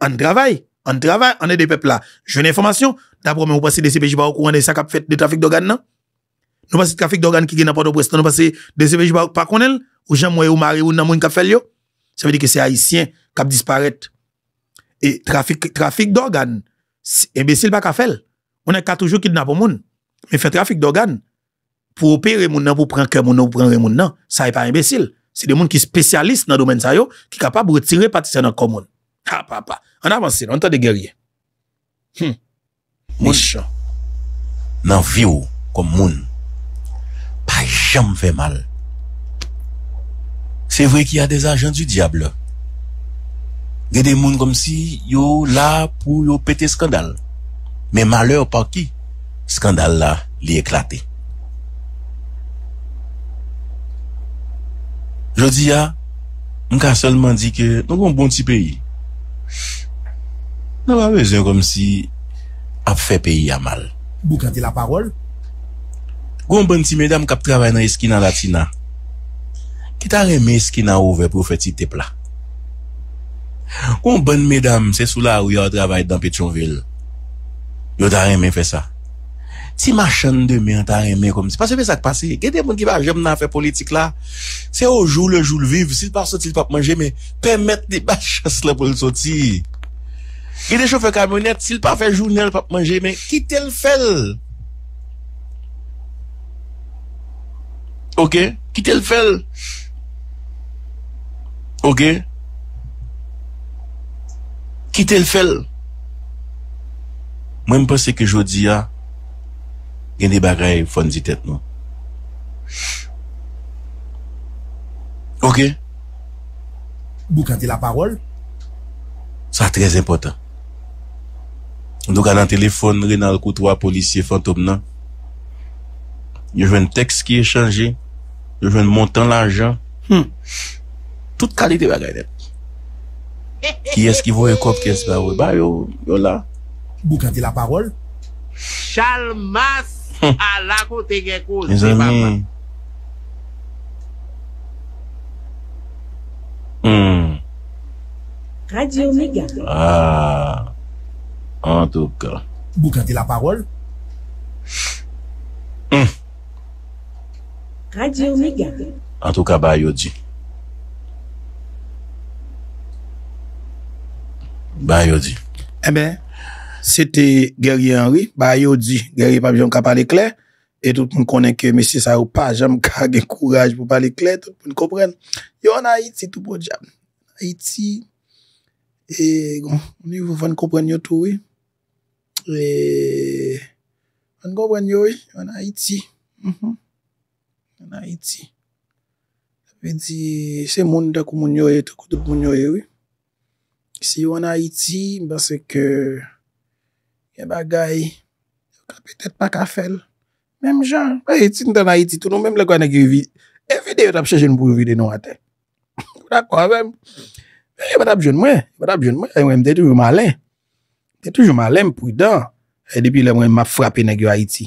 On travaille, on travaille, on est des peuples là. J'ai une information, D'abord, moi, vous passez des CPJ pas au courant de ça qui fait des trafic d'organes Nou pa se trafik d'organ ki gen apad ou prestan, nou pa se desevej pa konel, ou jan mwe ou mare ou nan moun kafel yo, se ve di ke se haisyen kap disparet. E trafik d'organ, embesil pa kafel. Moun e katoujou ki dna pou moun. Me fe trafik d'organ, pou opere moun nan, pou pren ke moun nan, pou pren re moun nan, sa e pa embesil. Se de moun ki spesyalist nan domen sa yo, ki kapap bretire patisyen nan komoun. Ha pa pa, an avansin, an ta de gerye. Hmm. Mouchan. Nan vi ou komoun, jamais fait mal. C'est vrai qu'il y a des agents du diable. Il y a des gens comme si, yo, là, pour yo péter scandale. Mais malheur par qui? Scandale là, l'y éclaté. Je dis, à on a seulement dit que, nous avons un bon petit pays. Nous avons besoin comme si, a fait pays à mal. Vous la parole? Goun bon ti medam kap travay nan eskina latina, ki ta reme eskina ouve pou feti tepla. Goun bon medam se sou la ou yo travay dan Petronville, yo ta reme fe sa. Ti machan de mi an ta reme kom ti. Pas sebe sa kpase, gede moun ki pa jem nan fe politik la, se yo jou le jou le vive, si l pa sotil pap manje, me pemet di bachas la pou l soti. Gede chou fe kamonet, si l pa fe jounel pap manje, me kitel fel. Ok? Kite l fel. Ok? Kite l fel. Mwen mpase ke jodi ya, geni bagay fon di tet nou. Ok? Bou kante la parol? Sa trez impotant. Nou gana telefon re nan l koutoua polisye fantoum nan. Yo jwen teks ki e chanje. Jwen montan l'anjan hmm. Toute kalite wakay dep Ki eski vo ekop Ki eski wakay Bou kante la parol Chalmas Alako tegeko Nizami Hmm Radio Mega ah. En tout cas Bou kante la parol Hmm Adi ou mi gade. An tou ka bayo di. Bayo di. Ebe, eh sete geryan ri, bayo di. Gery pa biyon ka pale kler. E tout pou n konen ke mese sarou pa, jam kage kouraj pou pale kler. Tout pou n kopren. Yo an Haiti tou pou bon, jame. Haiti. E, goun, ni vou foun kopren yo tou wi. E, foun kopren yo wi. Yo an Haiti. Mh mh. An Haiti, apè di se moun de kou moun nyoye, to kou dup moun nyoye wè. Si yo an Haiti, basè ke ge bagay, yo ka pè tèt pa kafel. Mèm jan, hey, ti nan Haiti, tou nou mèm le kwa negi yuvi. Evide yo tap che jen pou yuvi de nou atè. Pou la kwa vèm, hey, batap jen mwen, batap jen mwen, ay wèm detu yu malè. Detu yu malè mpou yi dan, ay depi lèm wèm ma frapi negi yo Haiti.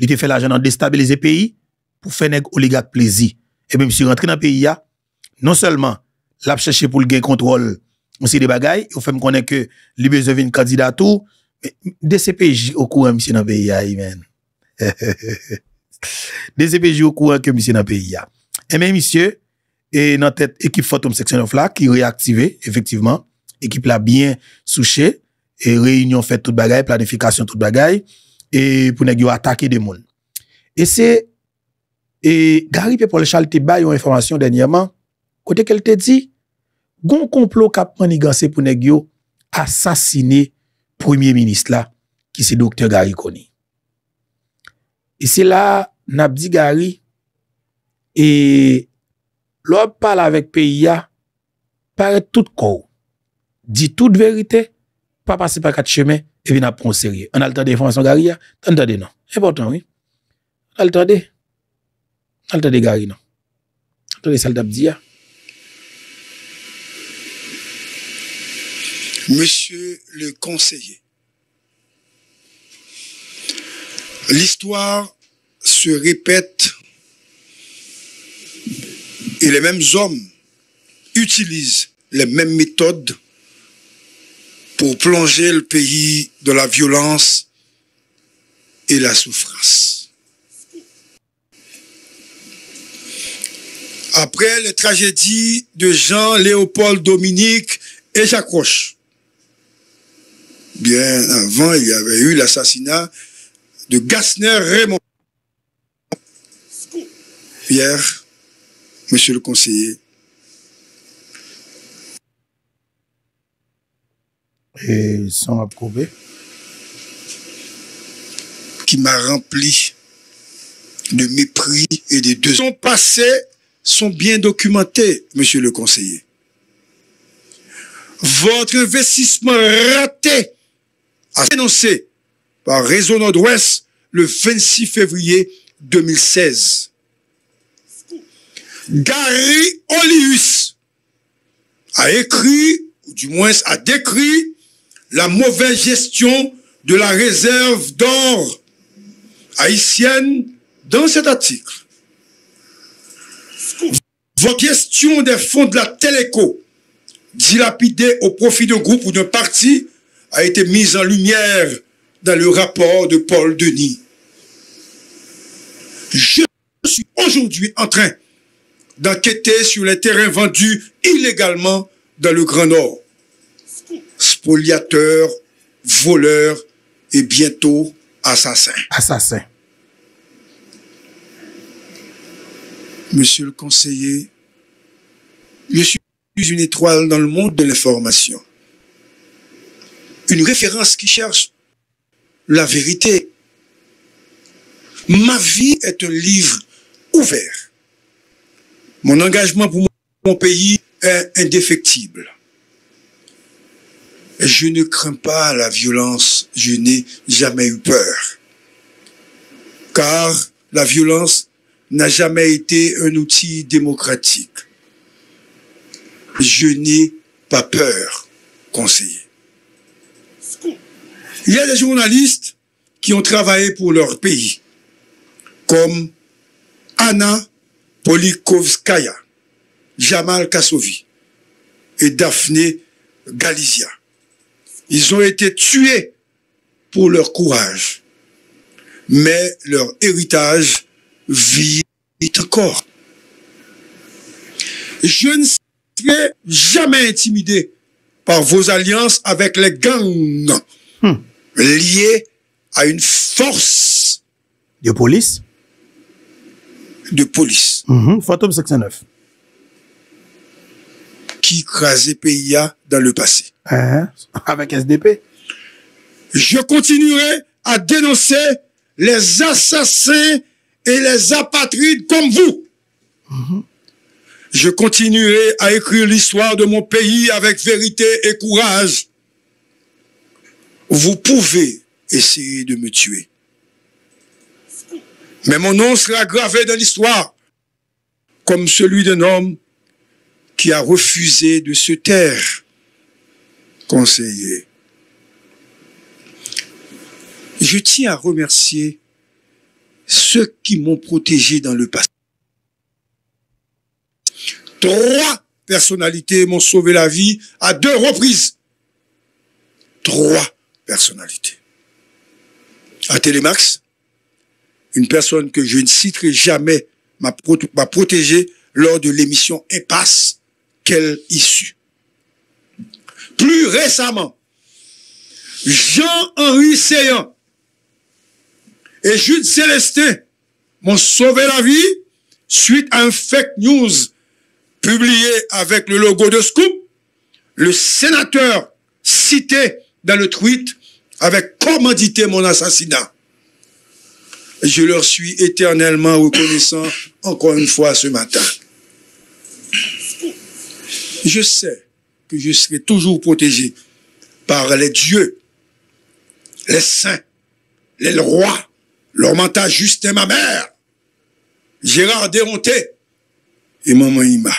Li te fè la jan nan destabilize peyi pou fè neg oligak plezi. E men msye rentre nan peyi ya, non selman lap chèche pou lge kontrol msye de bagay, ou fè m konen ke li bezove yon kandidatou, de sepeji okou an msye nan peyi ya, i men. De sepeji okou an ke msye nan peyi ya. E men msye, e nan tèt ekip Fotom Seksyon of La, ki reaktive, efektiveman, ekip la byen souche, e reynyon fè tout bagay, planifikasyon tout bagay, E pou negyo atake de moun. E se, e gari pe pou lè chal te ba yon informasyon denyèman, kote ke lè te di, goun konplo kapman ni gansè pou negyo asasine premier ministre la, ki se doktor gari koni. E se la, nabdi gari, e lòb pala avèk peyi ya, pare tout kou, di tout verite, pa pase pa kat chemè, et puis n'a pas sérieux. On a le temps de François Garia, hein. on a non. Important, oui. On a le temps de. On a le temps de non. On a le temps hein. Monsieur le conseiller, l'histoire se répète et les mêmes hommes utilisent les mêmes méthodes pour plonger le pays de la violence et la souffrance. Après les tragédies de Jean-Léopold Dominique et Jacques Roche, bien avant, il y avait eu l'assassinat de Gassner Raymond. Hier, monsieur le conseiller, et sont approuvés. Qui m'a rempli de mépris et de deux. Son passé sont bien documentés, monsieur le conseiller. Votre investissement raté a été annoncé par Réseau Nord-Ouest le 26 février 2016. Gary Olius a écrit, ou du moins a décrit, la mauvaise gestion de la réserve d'or haïtienne dans cet article. Votre gestion des fonds de la Téléco, dilapidée au profit d'un groupe ou d'un parti, a été mise en lumière dans le rapport de Paul Denis. Je suis aujourd'hui en train d'enquêter sur les terrains vendus illégalement dans le Grand Nord spoliateur, voleur et bientôt assassin. Assassin. Monsieur le conseiller, je suis une étoile dans le monde de l'information. Une référence qui cherche la vérité. Ma vie est un livre ouvert. Mon engagement pour mon pays est indéfectible. Je ne crains pas la violence, je n'ai jamais eu peur. Car la violence n'a jamais été un outil démocratique. Je n'ai pas peur, conseiller. Il y a des journalistes qui ont travaillé pour leur pays, comme Anna Polikovskaya, Jamal Kassovi et Daphné Galizia. Ils ont été tués pour leur courage, mais leur héritage vit encore. Je ne serai jamais intimidé par vos alliances avec les gangs hmm. liés à une force de police. De police. Phantom mm-hmm. 609. Qui crasait PIA dans le passé. Hein? avec SDP. Je continuerai à dénoncer les assassins et les apatrides comme vous. Je continuerai à écrire l'histoire de mon pays avec vérité et courage. Vous pouvez essayer de me tuer. Mais mon nom sera gravé dans l'histoire comme celui d'un homme qui a refusé de se taire conseiller. Je tiens à remercier ceux qui m'ont protégé dans le passé. Trois personnalités m'ont sauvé la vie à deux reprises. Trois personnalités. À Télémax, une personne que je ne citerai jamais m'a protégé lors de l'émission Impasse. Quelle issue plus récemment, Jean-Henri Seyant et Jude Célestin m'ont sauvé la vie suite à un fake news publié avec le logo de Scoop. Le sénateur cité dans le tweet avec commandité mon assassinat. Je leur suis éternellement reconnaissant encore une fois ce matin. Je sais que je serai toujours protégé par les dieux, les saints, les rois, leur juste et ma mère, Gérard Déronté et Maman Ima.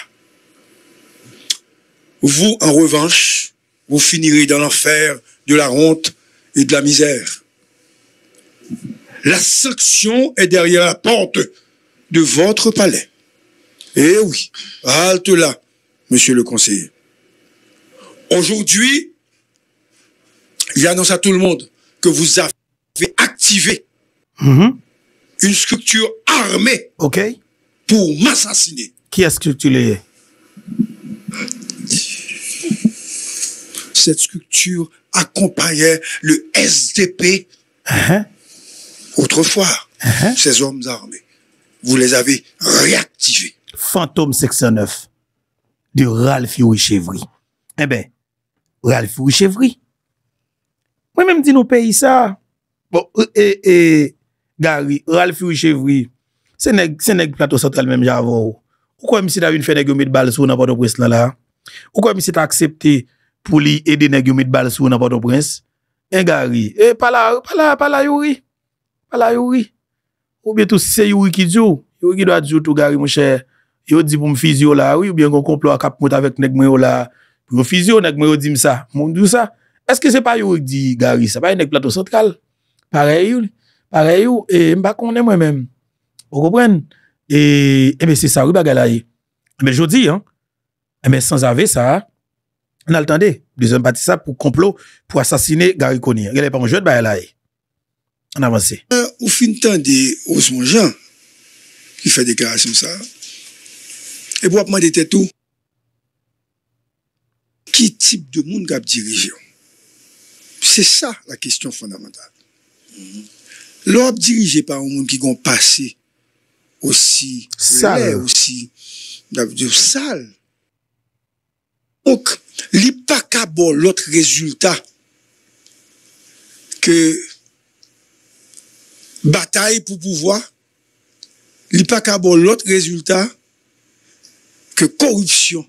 Vous, en revanche, vous finirez dans l'enfer de la honte et de la misère. La sanction est derrière la porte de votre palais. Eh oui, halte là, monsieur le conseiller. Aujourd'hui, il annonce à tout le monde que vous avez activé mhm. une structure armée pour m'assassiner. Qui a structuré Cette structure accompagnait le SDP uh-huh. autrefois, uh-huh. ces hommes armés. Vous les avez réactivés. Fantôme 609 de Ralph Yuri Chevry. Eh ben, Ralph Fouchevry. Mwen menm di nou peyi sa. Bon, e, e, e, Gary, Ralph Fouchevry, se neg, se neg plato satel menm javou. Ou kwen misi davi nfe neg yon mid bal sou na bado prens la la? Ou kwen misi ta aksepte pou li edi neg yon mid bal sou na bado prens? E Gary, e, pala, pala, pala yori. Pala yori. Ou bie tou se yori ki djou. Yori do a djou tou Gary Moucher. Yo di pou m fiz yo la. Ou bie yon konplou a kap mot avek neg mwen yo la. Profisyon ak mwyo di msa, mwyo di msa. Eske se pa yon di gari, se pa yon ek plato sentral. Pare yon, pare yon, e mba konen mwen men. O gopren, e mwen se sa wou baga la ye. E mwen jodi, e mwen sans ave sa, nan al tende, dezen pati sa pou komplo pou asasine gari koni. Gale pa mwen jote baga la ye. An avanse. Ou fin tende, oz mwen jan, ki fè dekara soum sa, e bwa pman de tè tou. ki tip de moun gap dirijyon. Se sa la kestyon fondamental. Lò ap dirijyon par moun ki goun pase osi lè, osi sal. Ok, li pa ka bo lòt rezultat ke batay pou pouvoi, li pa ka bo lòt rezultat ke korupsyon.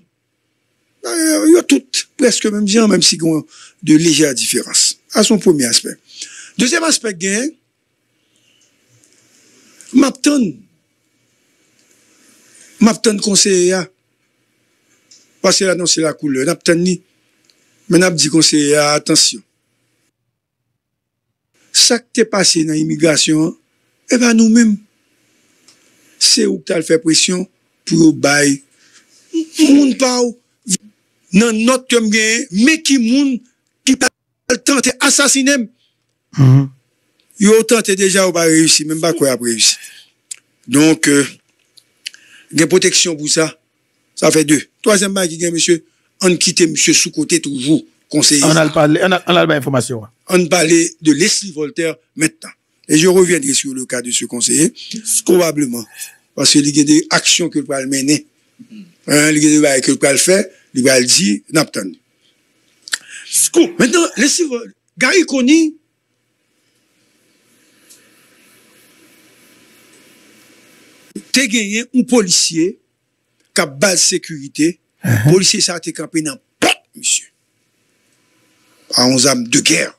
Euh, yo tout, preske menm diyan, menm si kon de lejè non, la diferans. A son pomi aspek. Dezem aspek gen, map ton, map ton konseye ya, pasè la nan se la koule, nap ton ni, men ap di konseye ya, atensyon. Sa k te pase nan imigrasyon, eva eh nou menm, se ou k tal fè presyon, pou yo bay, pou moun pa ou, nan not tem gen me ki moun ki pa l tan te asasinem. Mm-hmm. Yo tan te deja ou ba reyousi, men ba kwe ap reyousi. Donk, euh, gen poteksyon pou sa, sa fe de. Toazenman, gen monsye, an kite monsye soukote toujou, konseye. An al ba informasyon. An pale de Leslie Voltaire, metta. E je revendre sou le ka de soukonseye. Kowableman, paske li gen de aksyon ke l pa l mene. Li gen de ba ke l pa l fey, li val di naptan. Sko, menen, lesi vo, ga yi koni, te genyen un policye ka bal sekurite, uh-huh. policye sa te kapen nan pot, misye, an zanm de ger.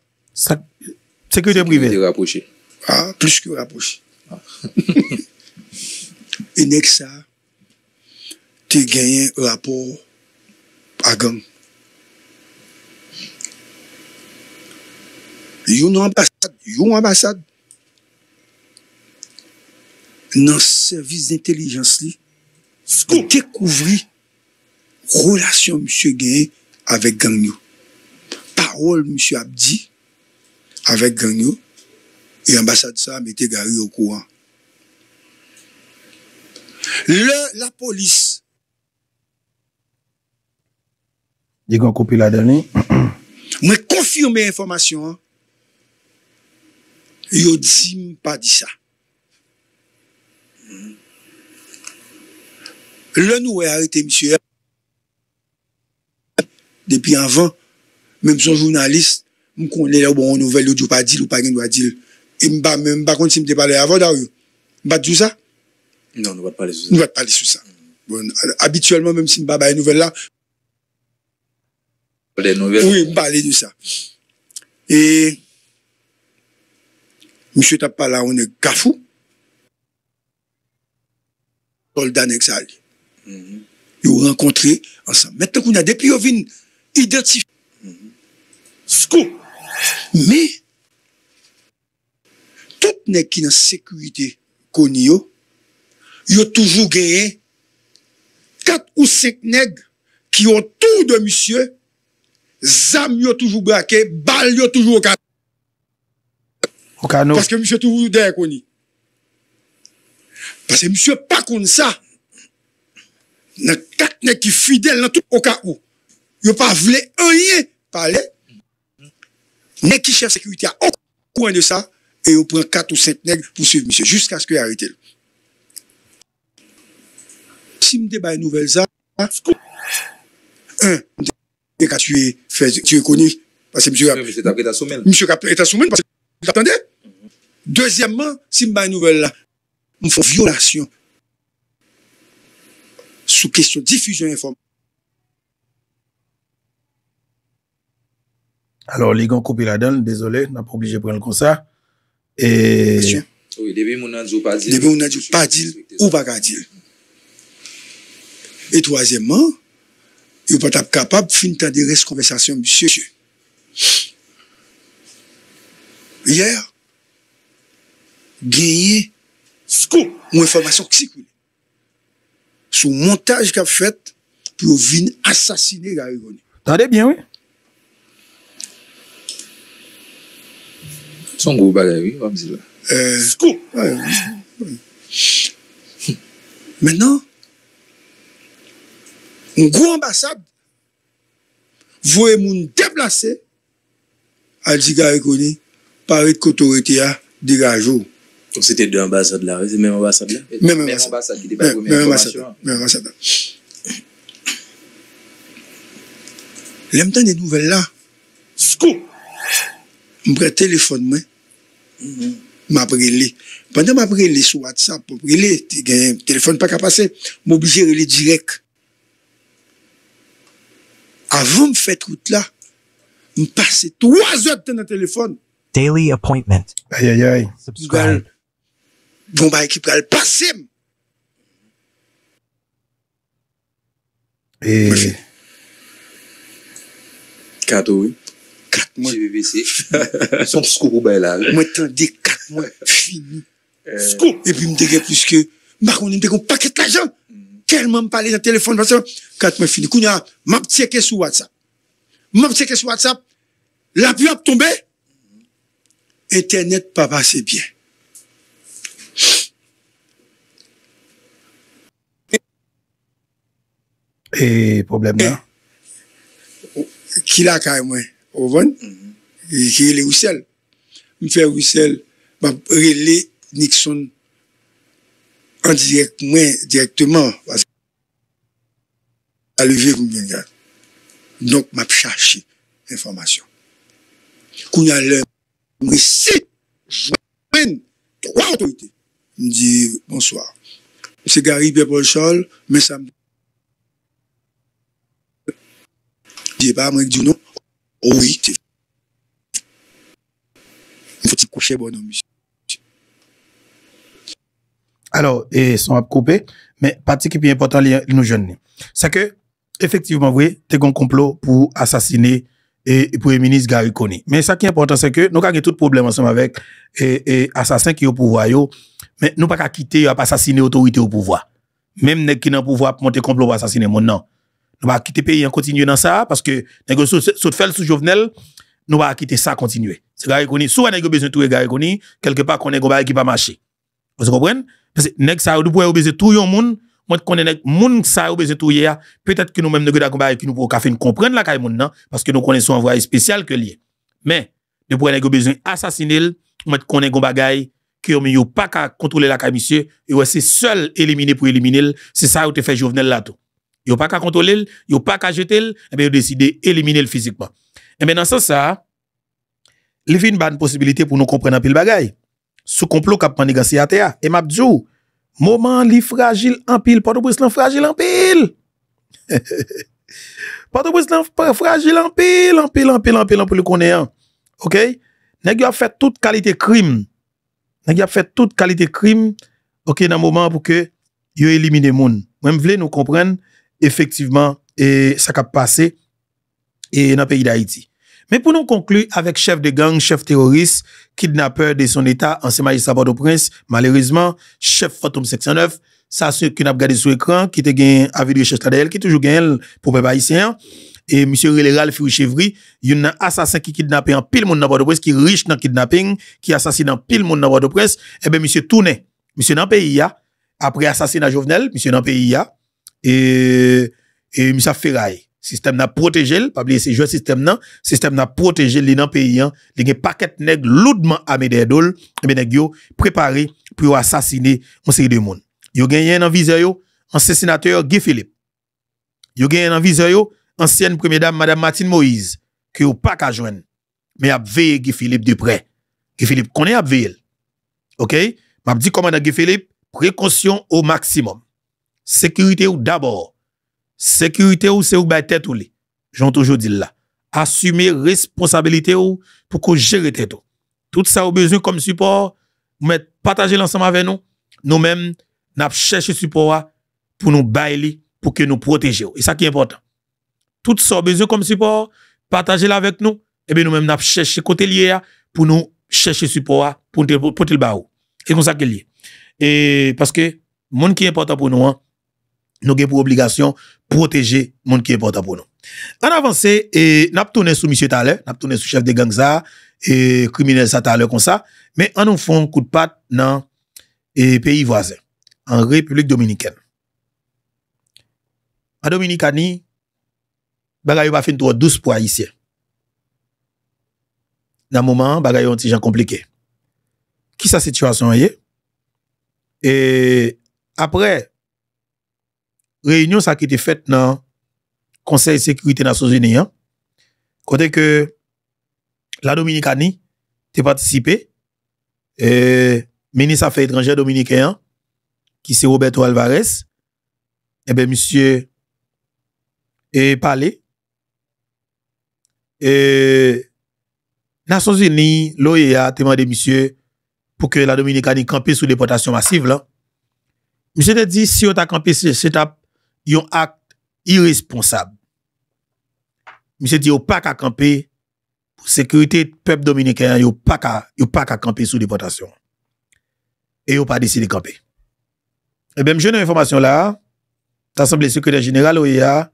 Sekurite privé de rapoche. Ha, plus ke rapoche. Ah. E nek sa, te genyen rapo Agam, Yon ambassade, yon ambassade, nan servis d'intelligence li, skou te relation relasyon msye genye avèk avec Parol msye M. Abdi avec gangyo, Et ambassade sa mette gari yo kouan. Le, la police. Dik an koupi la dene. Mwen konfirme informasyon. Yo di mpa di sa. Lè nou wè harite msye. Depi anvan, mwen mson jounalist, mwen konle la wè wè bon nouvel, yo di wè pa di, yo pa gen wè di. Mwen mba konti si mte pale avon da wè yo. Mba di sou sa? Non, mwen mba pale sou sa. Abituellement, mwen mba pale bon, nouvel la. Parle nouvel. Oui, parlez nou sa. Et, M. Tapala ou ne gafou, soldat nexal, yo renkontre ansan. Metan kou na depi yo vin identifi. Sko. Me, tout nek ki nan sekurite kon yo, yo toujou geyen, kat ou sek neg, ki yo tou de M. M. Zam yo toujou brake, bal yo toujou okano. Okano. Paske msye toujou der koni. Paske msye pa kon sa. Nan kat nek ki fidel nan toujou okano. Yo pa vle eye pale. Nek ki chev sekuriti a okon de sa. E yo pren kat ou set neg pou suv msye. Jusk aske yarete. Si mde baye nouvel za. Un, de. E ka tu e koni Mse Kapita Soumen Mse Kapita Soumen Dezyèmman Si mba nouvel la Mfou vyo lasyon Sou kesyon difujyon inform Alors ligon Koupiradon Dèzolé, m'a pou obligé pren l'konsar E Dèbe moun anjou padil Ou bagadil Etouazèmman yo pat ap kapap fin tan de res konvesasyon, bisye. Yer, genye, mwen fawmasyon ksik, sou montaj kap fwet, pou yo vin asasine la rikon. Tande bien, we. Songo ou bade, we, wap zila. Sko! Menan, Un gwo ambasad vwoy moun deplase aljiga rekouni pare koto retya dirajou. Sete dwe ambasad la, mwen ambasad la? Mwen ambasad, mwen ambasad la. Lem tan de nouvel la, skou, mwen pretelefon mwen, mwen prele. Pendan mwen prele sou WhatsApp, mwen prele, telefon pa kapase, mwen obligerele direk. Avon m fète gout la, m pase 3 ot ten nan telefon. Ayayay, m bal, m bon ba ekip kal pase m. E, kato wè, 4 moun, son skou pou bay la. Mwen tende 4 moun, fini, skou, e pi m dege plus ke, m bako m dege m paket la jan. Kèl mè m'pale nan telèfon, kat mè finikoun ya, m'ap tseke sou WhatsApp. M'ap tseke sou WhatsApp, la bu ap tombe, internet pa va se bien. Et probleme eh, la? Ki la kare mwen? Owen, ki rele Wessel. M'fè Wessel, m'ap rele Nixon. Nixon, mwen direktman a leve kou mwen gade. Nonk m ap chashe informasyon. Kou nye alem, mwen si jwenn, mwen di, bonsoir. Mse gari bepon chol, mwen sa mwen di e pa mwen di nou, oui, mwen si kouche bonom. Alors, et sont à couper, mais partie qui est importante, nous jeunes, c'est que, effectivement, oui, t'es un complot pour assassiner et, pour premier ministre Gary Coney. Mais ça qui est important, c'est que nous avons tout problème ensemble avec et, assassins qui sont au pouvoir, yo, mais nous pas qu'à quitter, pas assassiner autorité au pouvoir. Même les qui avons le pouvoir pour monter complot pour assassiner mon nom. Nous pas quitter pays en continuer dans ça, parce que, nous avons fait sous Jovenel, nous pas quitter ça continuer. C'est Gary Coney. Souvent, nous avons besoin de tout Gary Coney, quelque part, qu'on est qui pas marcher. Vous comprenez? Parce que nèg ça ou pour obliger tout le monde, moi connais nèg monde ça obliger tout hier, peut-être que nous-mêmes nous d'accord qui nous pour comprendre la caille monde non parce que nous connaissons un voyage spécial que lié. Mais de pour nèg besoin assassiner, moi connais gon bagaille que yo pas qu'à contrôler la caille monsieur, et c'est seul éliminer pour éliminer, c'est ça ou te fait Jovenel là tout. Yo pas qu'à contrôler, yo pas qu'à jeter, et eh bien yo décidé éliminer le physiquement. Et bien dans ça ça, il y a une bonne possibilité pour nous comprendre un peu le bagaille. sou komplou kap manigansi ate a, e map djou, mouman li fragil anpil, patou bris lan fragil anpil, patou bris lan fragil anpil, anpil, anpil, anpil, anpil, anpil, anpil lukone an, ok, nèk yo ap fè tout kalite krim, nèk yo ap fè tout kalite krim, ok, nan mouman pou ke, yo elimine moun, mwen vle nou kompren, efektivman, e sa kap pase, e nan peyi da Haiti. Mwen pou nou konkluy avèk chèf de gang, chèf teroris, kidnapèr de son etat ansema yi sa Bordeaux Prince, malerizman, chèf Fatoum 609, sasè ki nap gade sou ekran, ki te gen avidre chèf Tadell, ki toujou gen pou mwen bayisyen, e msè reléral Fouchevri, yon nan asasin ki kidnapè an pil moun nan Bordeaux Prince, ki rich nan kidnapping, ki asasin an pil moun nan Bordeaux Prince, e eh bè msè Touné, msè nan Paysia, apre asasin an Jovenel, msè nan Paysia, e msè Feraye. Sistem nan proteje li nan peyan denge paket neg loudman ame de edol ame neg yo prepare pou yo asasine monseri de moun. Yo genyen nan vizay yo, ansesinatè yo Gifilip. Yo genyen nan vizay yo, ansyen premèdame madame Martine Moïse ki yo pak ajoen, me apveye Gifilip depre. Gifilip konen apveye el. Ok, map di komanda Gifilip, prekonsyon ou maksimum. Sekurite ou dabor. sécurité ou c'est ou tête ou li. toujours dit là. Assumer responsabilité ou pour que gérer tête ou. Tout ça au besoin comme support, mettre partager l'ensemble avec nous. Nous-mêmes, nous le support pour nous bailler, pour que nous protéger. Et ça qui est important. Tout ça au besoin comme support, partager là avec nous. Et eh bien nous-mêmes, nous cherché côté lié pour nous chercher support pour nous porter le Et comme ça qu'il est. Et parce que, monde qui est important pour nous, hein, Nou gen pou obligasyon proteje moun ki e porta pou nou. An avanse, e, nap tonen sou misye talen, nap tonen sou chef de gangza, e, kriminez sa talen kon sa, men an nou fon kou de pat nan e, peyi vwazen, an Republik Dominiken. A Dominikani, bagayou pa fin tou wadouz pou a yisi. Nan mouman, bagayou an ti jan komplike. Ki sa situasyon ye? E... apre... réunion ça a été faite dans le Conseil de sécurité des Nations Unies, hein, côté que la Dominicanie a participé, le ministre Affaires étrangères dominicain, qui c'est Roberto Alvarez, et eh bien monsieur et parlé. Et Nations Unies, l'OEA, demandé monsieur pour que la Dominicanie campe sous déportation massive là. Monsieur te dit si on a campé, c'est ta yon acte irresponsable. Monsieur dit, yon pas qu'à camper pour sécurité peuple dominicain, yon pas qu'à, pas qu'à camper sous déportation. Et yon pas décidé de camper. Eh bien, j'ai une information là, l'Assemblée secrétaire générale OEA,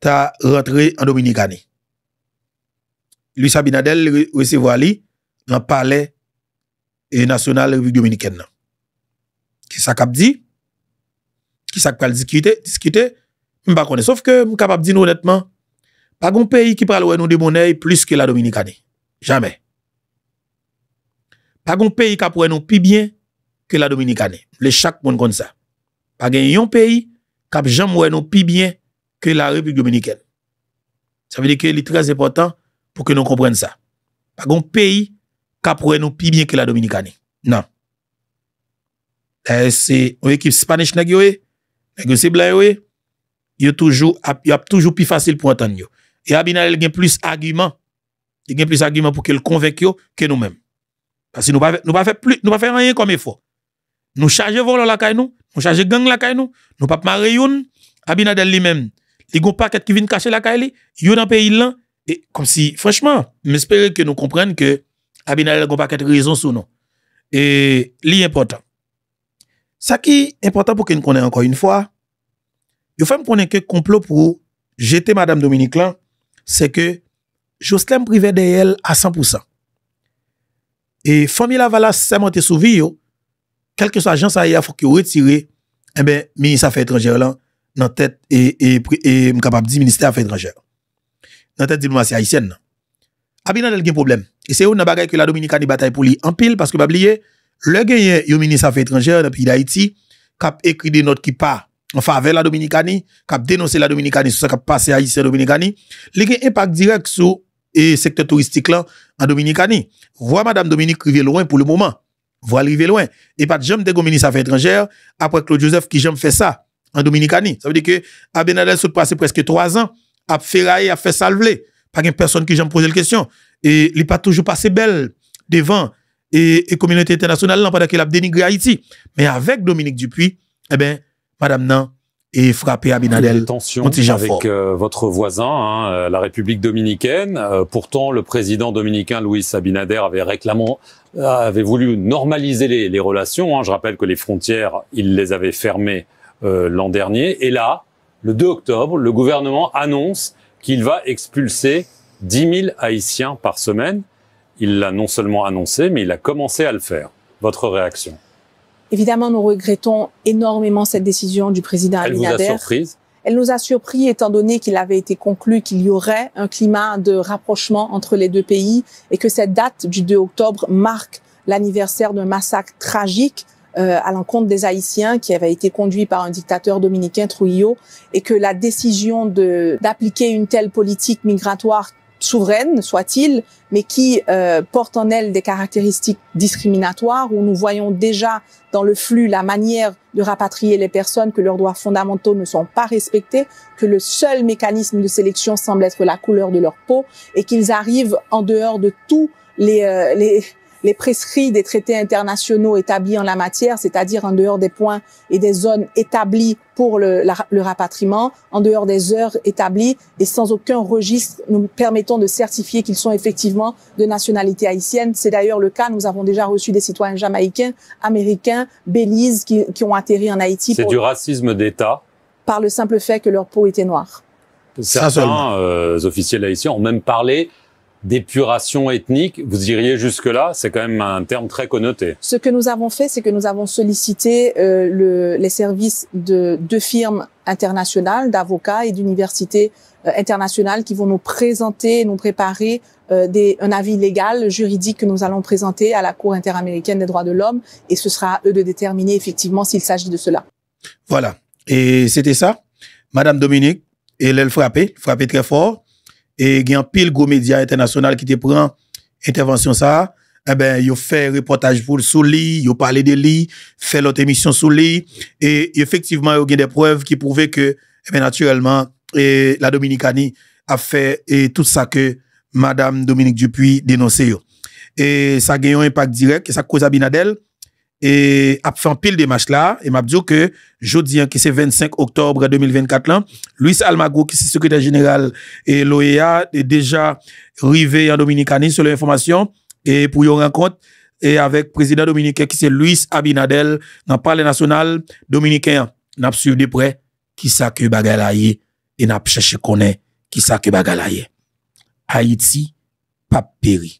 t'a rentré en Dominicanie. Luis Sabinadel recevoir lui dans le palais national République dominicaine. Qui ça cap dit? Kisa kwa l diskite, diskite, m pa kone. Sof ke m kapap di nou netman, pa gen yon peyi ki pral wè nou di mounèy plus ke la Dominikane. Jamè. Pa gen yon peyi kap wè nou pi bien ke la Dominikane. Le chak moun kon sa. Pa gen yon peyi kap jam wè nou pi bien ke la Republik Dominikane. Sa vede ke li trez epotan pou ke nou kompren sa. Pa gen yon peyi kap wè nou pi bien ke la Dominikane. Nan. Se yon ekip Spanish nagyowe, Et que c'est il yo, toujours y a toujours plus facile pour entendre Et Abinadel a plus d'arguments Il a plus d'arguments pour qu'il convainque que nous-mêmes. Parce que nous ne pouvons pas faire pas faire rien comme il faut. Nous charger vol la caille nous, nous charger gang la caille nous, pouvons pas marier Abinadel lui-même. Il gon paquet qui vient cacher la caille, yo dans pays là et comme si franchement, j'espère que nous comprenons que Abinadel pas de raison sur nous. Et important. Sa ki important pou ke nou konen ankon yon fwa, yon fwa m konen ke komplo pou jete Madame Dominique lan, se ke joste m prive de yel a 100%. E fwa mi la vala seman te souvi yon, kelke sa jans aya fwa ki yo retire, ebe, eh minis afe etranjere lan nan tet e, e, e m kapab di minis te afe etranjere. Nan tet di mwase aisyen nan. Abi nan el gen problem. E se ou nan bagay ke la Dominique ni batay pou li empil paske bab li ye, Le genye yo menisafe etranjer dap yi Daiti, kap ekri de not ki pa an favel la Dominikani, kap denonse la Dominikani sou sa kap pase a yi se Dominikani, le genye epak direk sou e sekte turistik la an Dominikani. Vwa Madame Dominik rive lwen pou le mouman. Vwa rive lwen. Epak jom dek yo menisafe etranjer apre Claude Joseph ki jom fe sa an Dominikani. Sa vede ke abe Nadal sou pase preske 3 an, ap feraye ap fe salvele. Pake yon person ki jom pose l kestyon. E li pa toujou pase bel devan et, communauté internationale pendant qu'elle a dénigré Haïti. Mais avec Dominique Dupuis, eh ben, madame Nan, et frapper Abinadel. Tension avec euh, votre voisin, hein, euh, la République dominicaine. Euh, pourtant, le président dominicain Louis Abinader avait réclamé, avait voulu normaliser les, les relations. Hein. Je rappelle que les frontières, il les avait fermées l'an dernier. Et là, le 2 octobre, le gouvernement annonce qu'il va expulser 10 000 Haïtiens par semaine. Il l'a non seulement annoncé, mais il a commencé à le faire. Votre réaction Évidemment, nous regrettons énormément cette décision du président Elle vous a surprise Elle nous a surpris étant donné qu'il avait été conclu qu'il y aurait un climat de rapprochement entre les deux pays et que cette date du 2 octobre marque l'anniversaire d'un massacre tragique euh, à l'encontre des Haïtiens qui avait été conduit par un dictateur dominicain Trujillo et que la décision de d'appliquer une telle politique migratoire souveraine soit-il, mais qui euh, porte en elle des caractéristiques discriminatoires, où nous voyons déjà dans le flux la manière de rapatrier les personnes, que leurs droits fondamentaux ne sont pas respectés, que le seul mécanisme de sélection semble être la couleur de leur peau, et qu'ils arrivent en dehors de tous les, euh, les prescrits des traités internationaux établis en la matière, c'est-à-dire en dehors des points et des zones établies pour le, rapatriement, en dehors des heures établies et sans aucun registre, nous permettant de certifier qu'ils sont effectivement de nationalité haïtienne. C'est d'ailleurs le cas, nous avons déjà reçu des citoyens jamaïcains, américains, belize, qui, ont atterri en Haïti. C'est du racisme d'État Par le simple fait que leur peau était noire. Certains euh, officiels haïtiens ont même parlé d'épuration ethnique, vous iriez jusque-là C'est quand même un terme très connoté. Ce que nous avons fait, c'est que nous avons sollicité euh, le, les services de deux firmes internationales, d'avocats et d'universités euh, internationales qui vont nous présenter, nous préparer euh, des, un avis légal, juridique que nous allons présenter à la Cour interaméricaine des droits de l'homme et ce sera à eux de déterminer effectivement s'il s'agit de cela. Voilà. Et c'était ça. Madame Dominique, elle, elle frappait, frappait très fort e gen pil go media etenasyonal ki te pran intervensyon sa, e ben yo fe reportaj pou sou li, yo pale de li, fe lote emisyon sou li, e efektiveman yo gen de preuve ki pouve ke, eh e ben naturelman, la Dominikani a fe e tout sa ke Madame Dominique Dupuis denose yo. E sa gen yon impact direk, sa koza binadel, E ap fan pil de mach la E map diyo ke jodi an ki se 25 Oktobre 2024 lan Louis Almagro ki se sekretar general E lo e ya de deja Rive yon dominikanin se le informasyon E pou yon renkont E avek prezident dominiken ki se Louis Abinadel Nan pale nasyonal Dominiken an ap suyou depre Ki sa ke bagala ye E nap chache konen ki sa ke bagala ye Haiti Pap Peri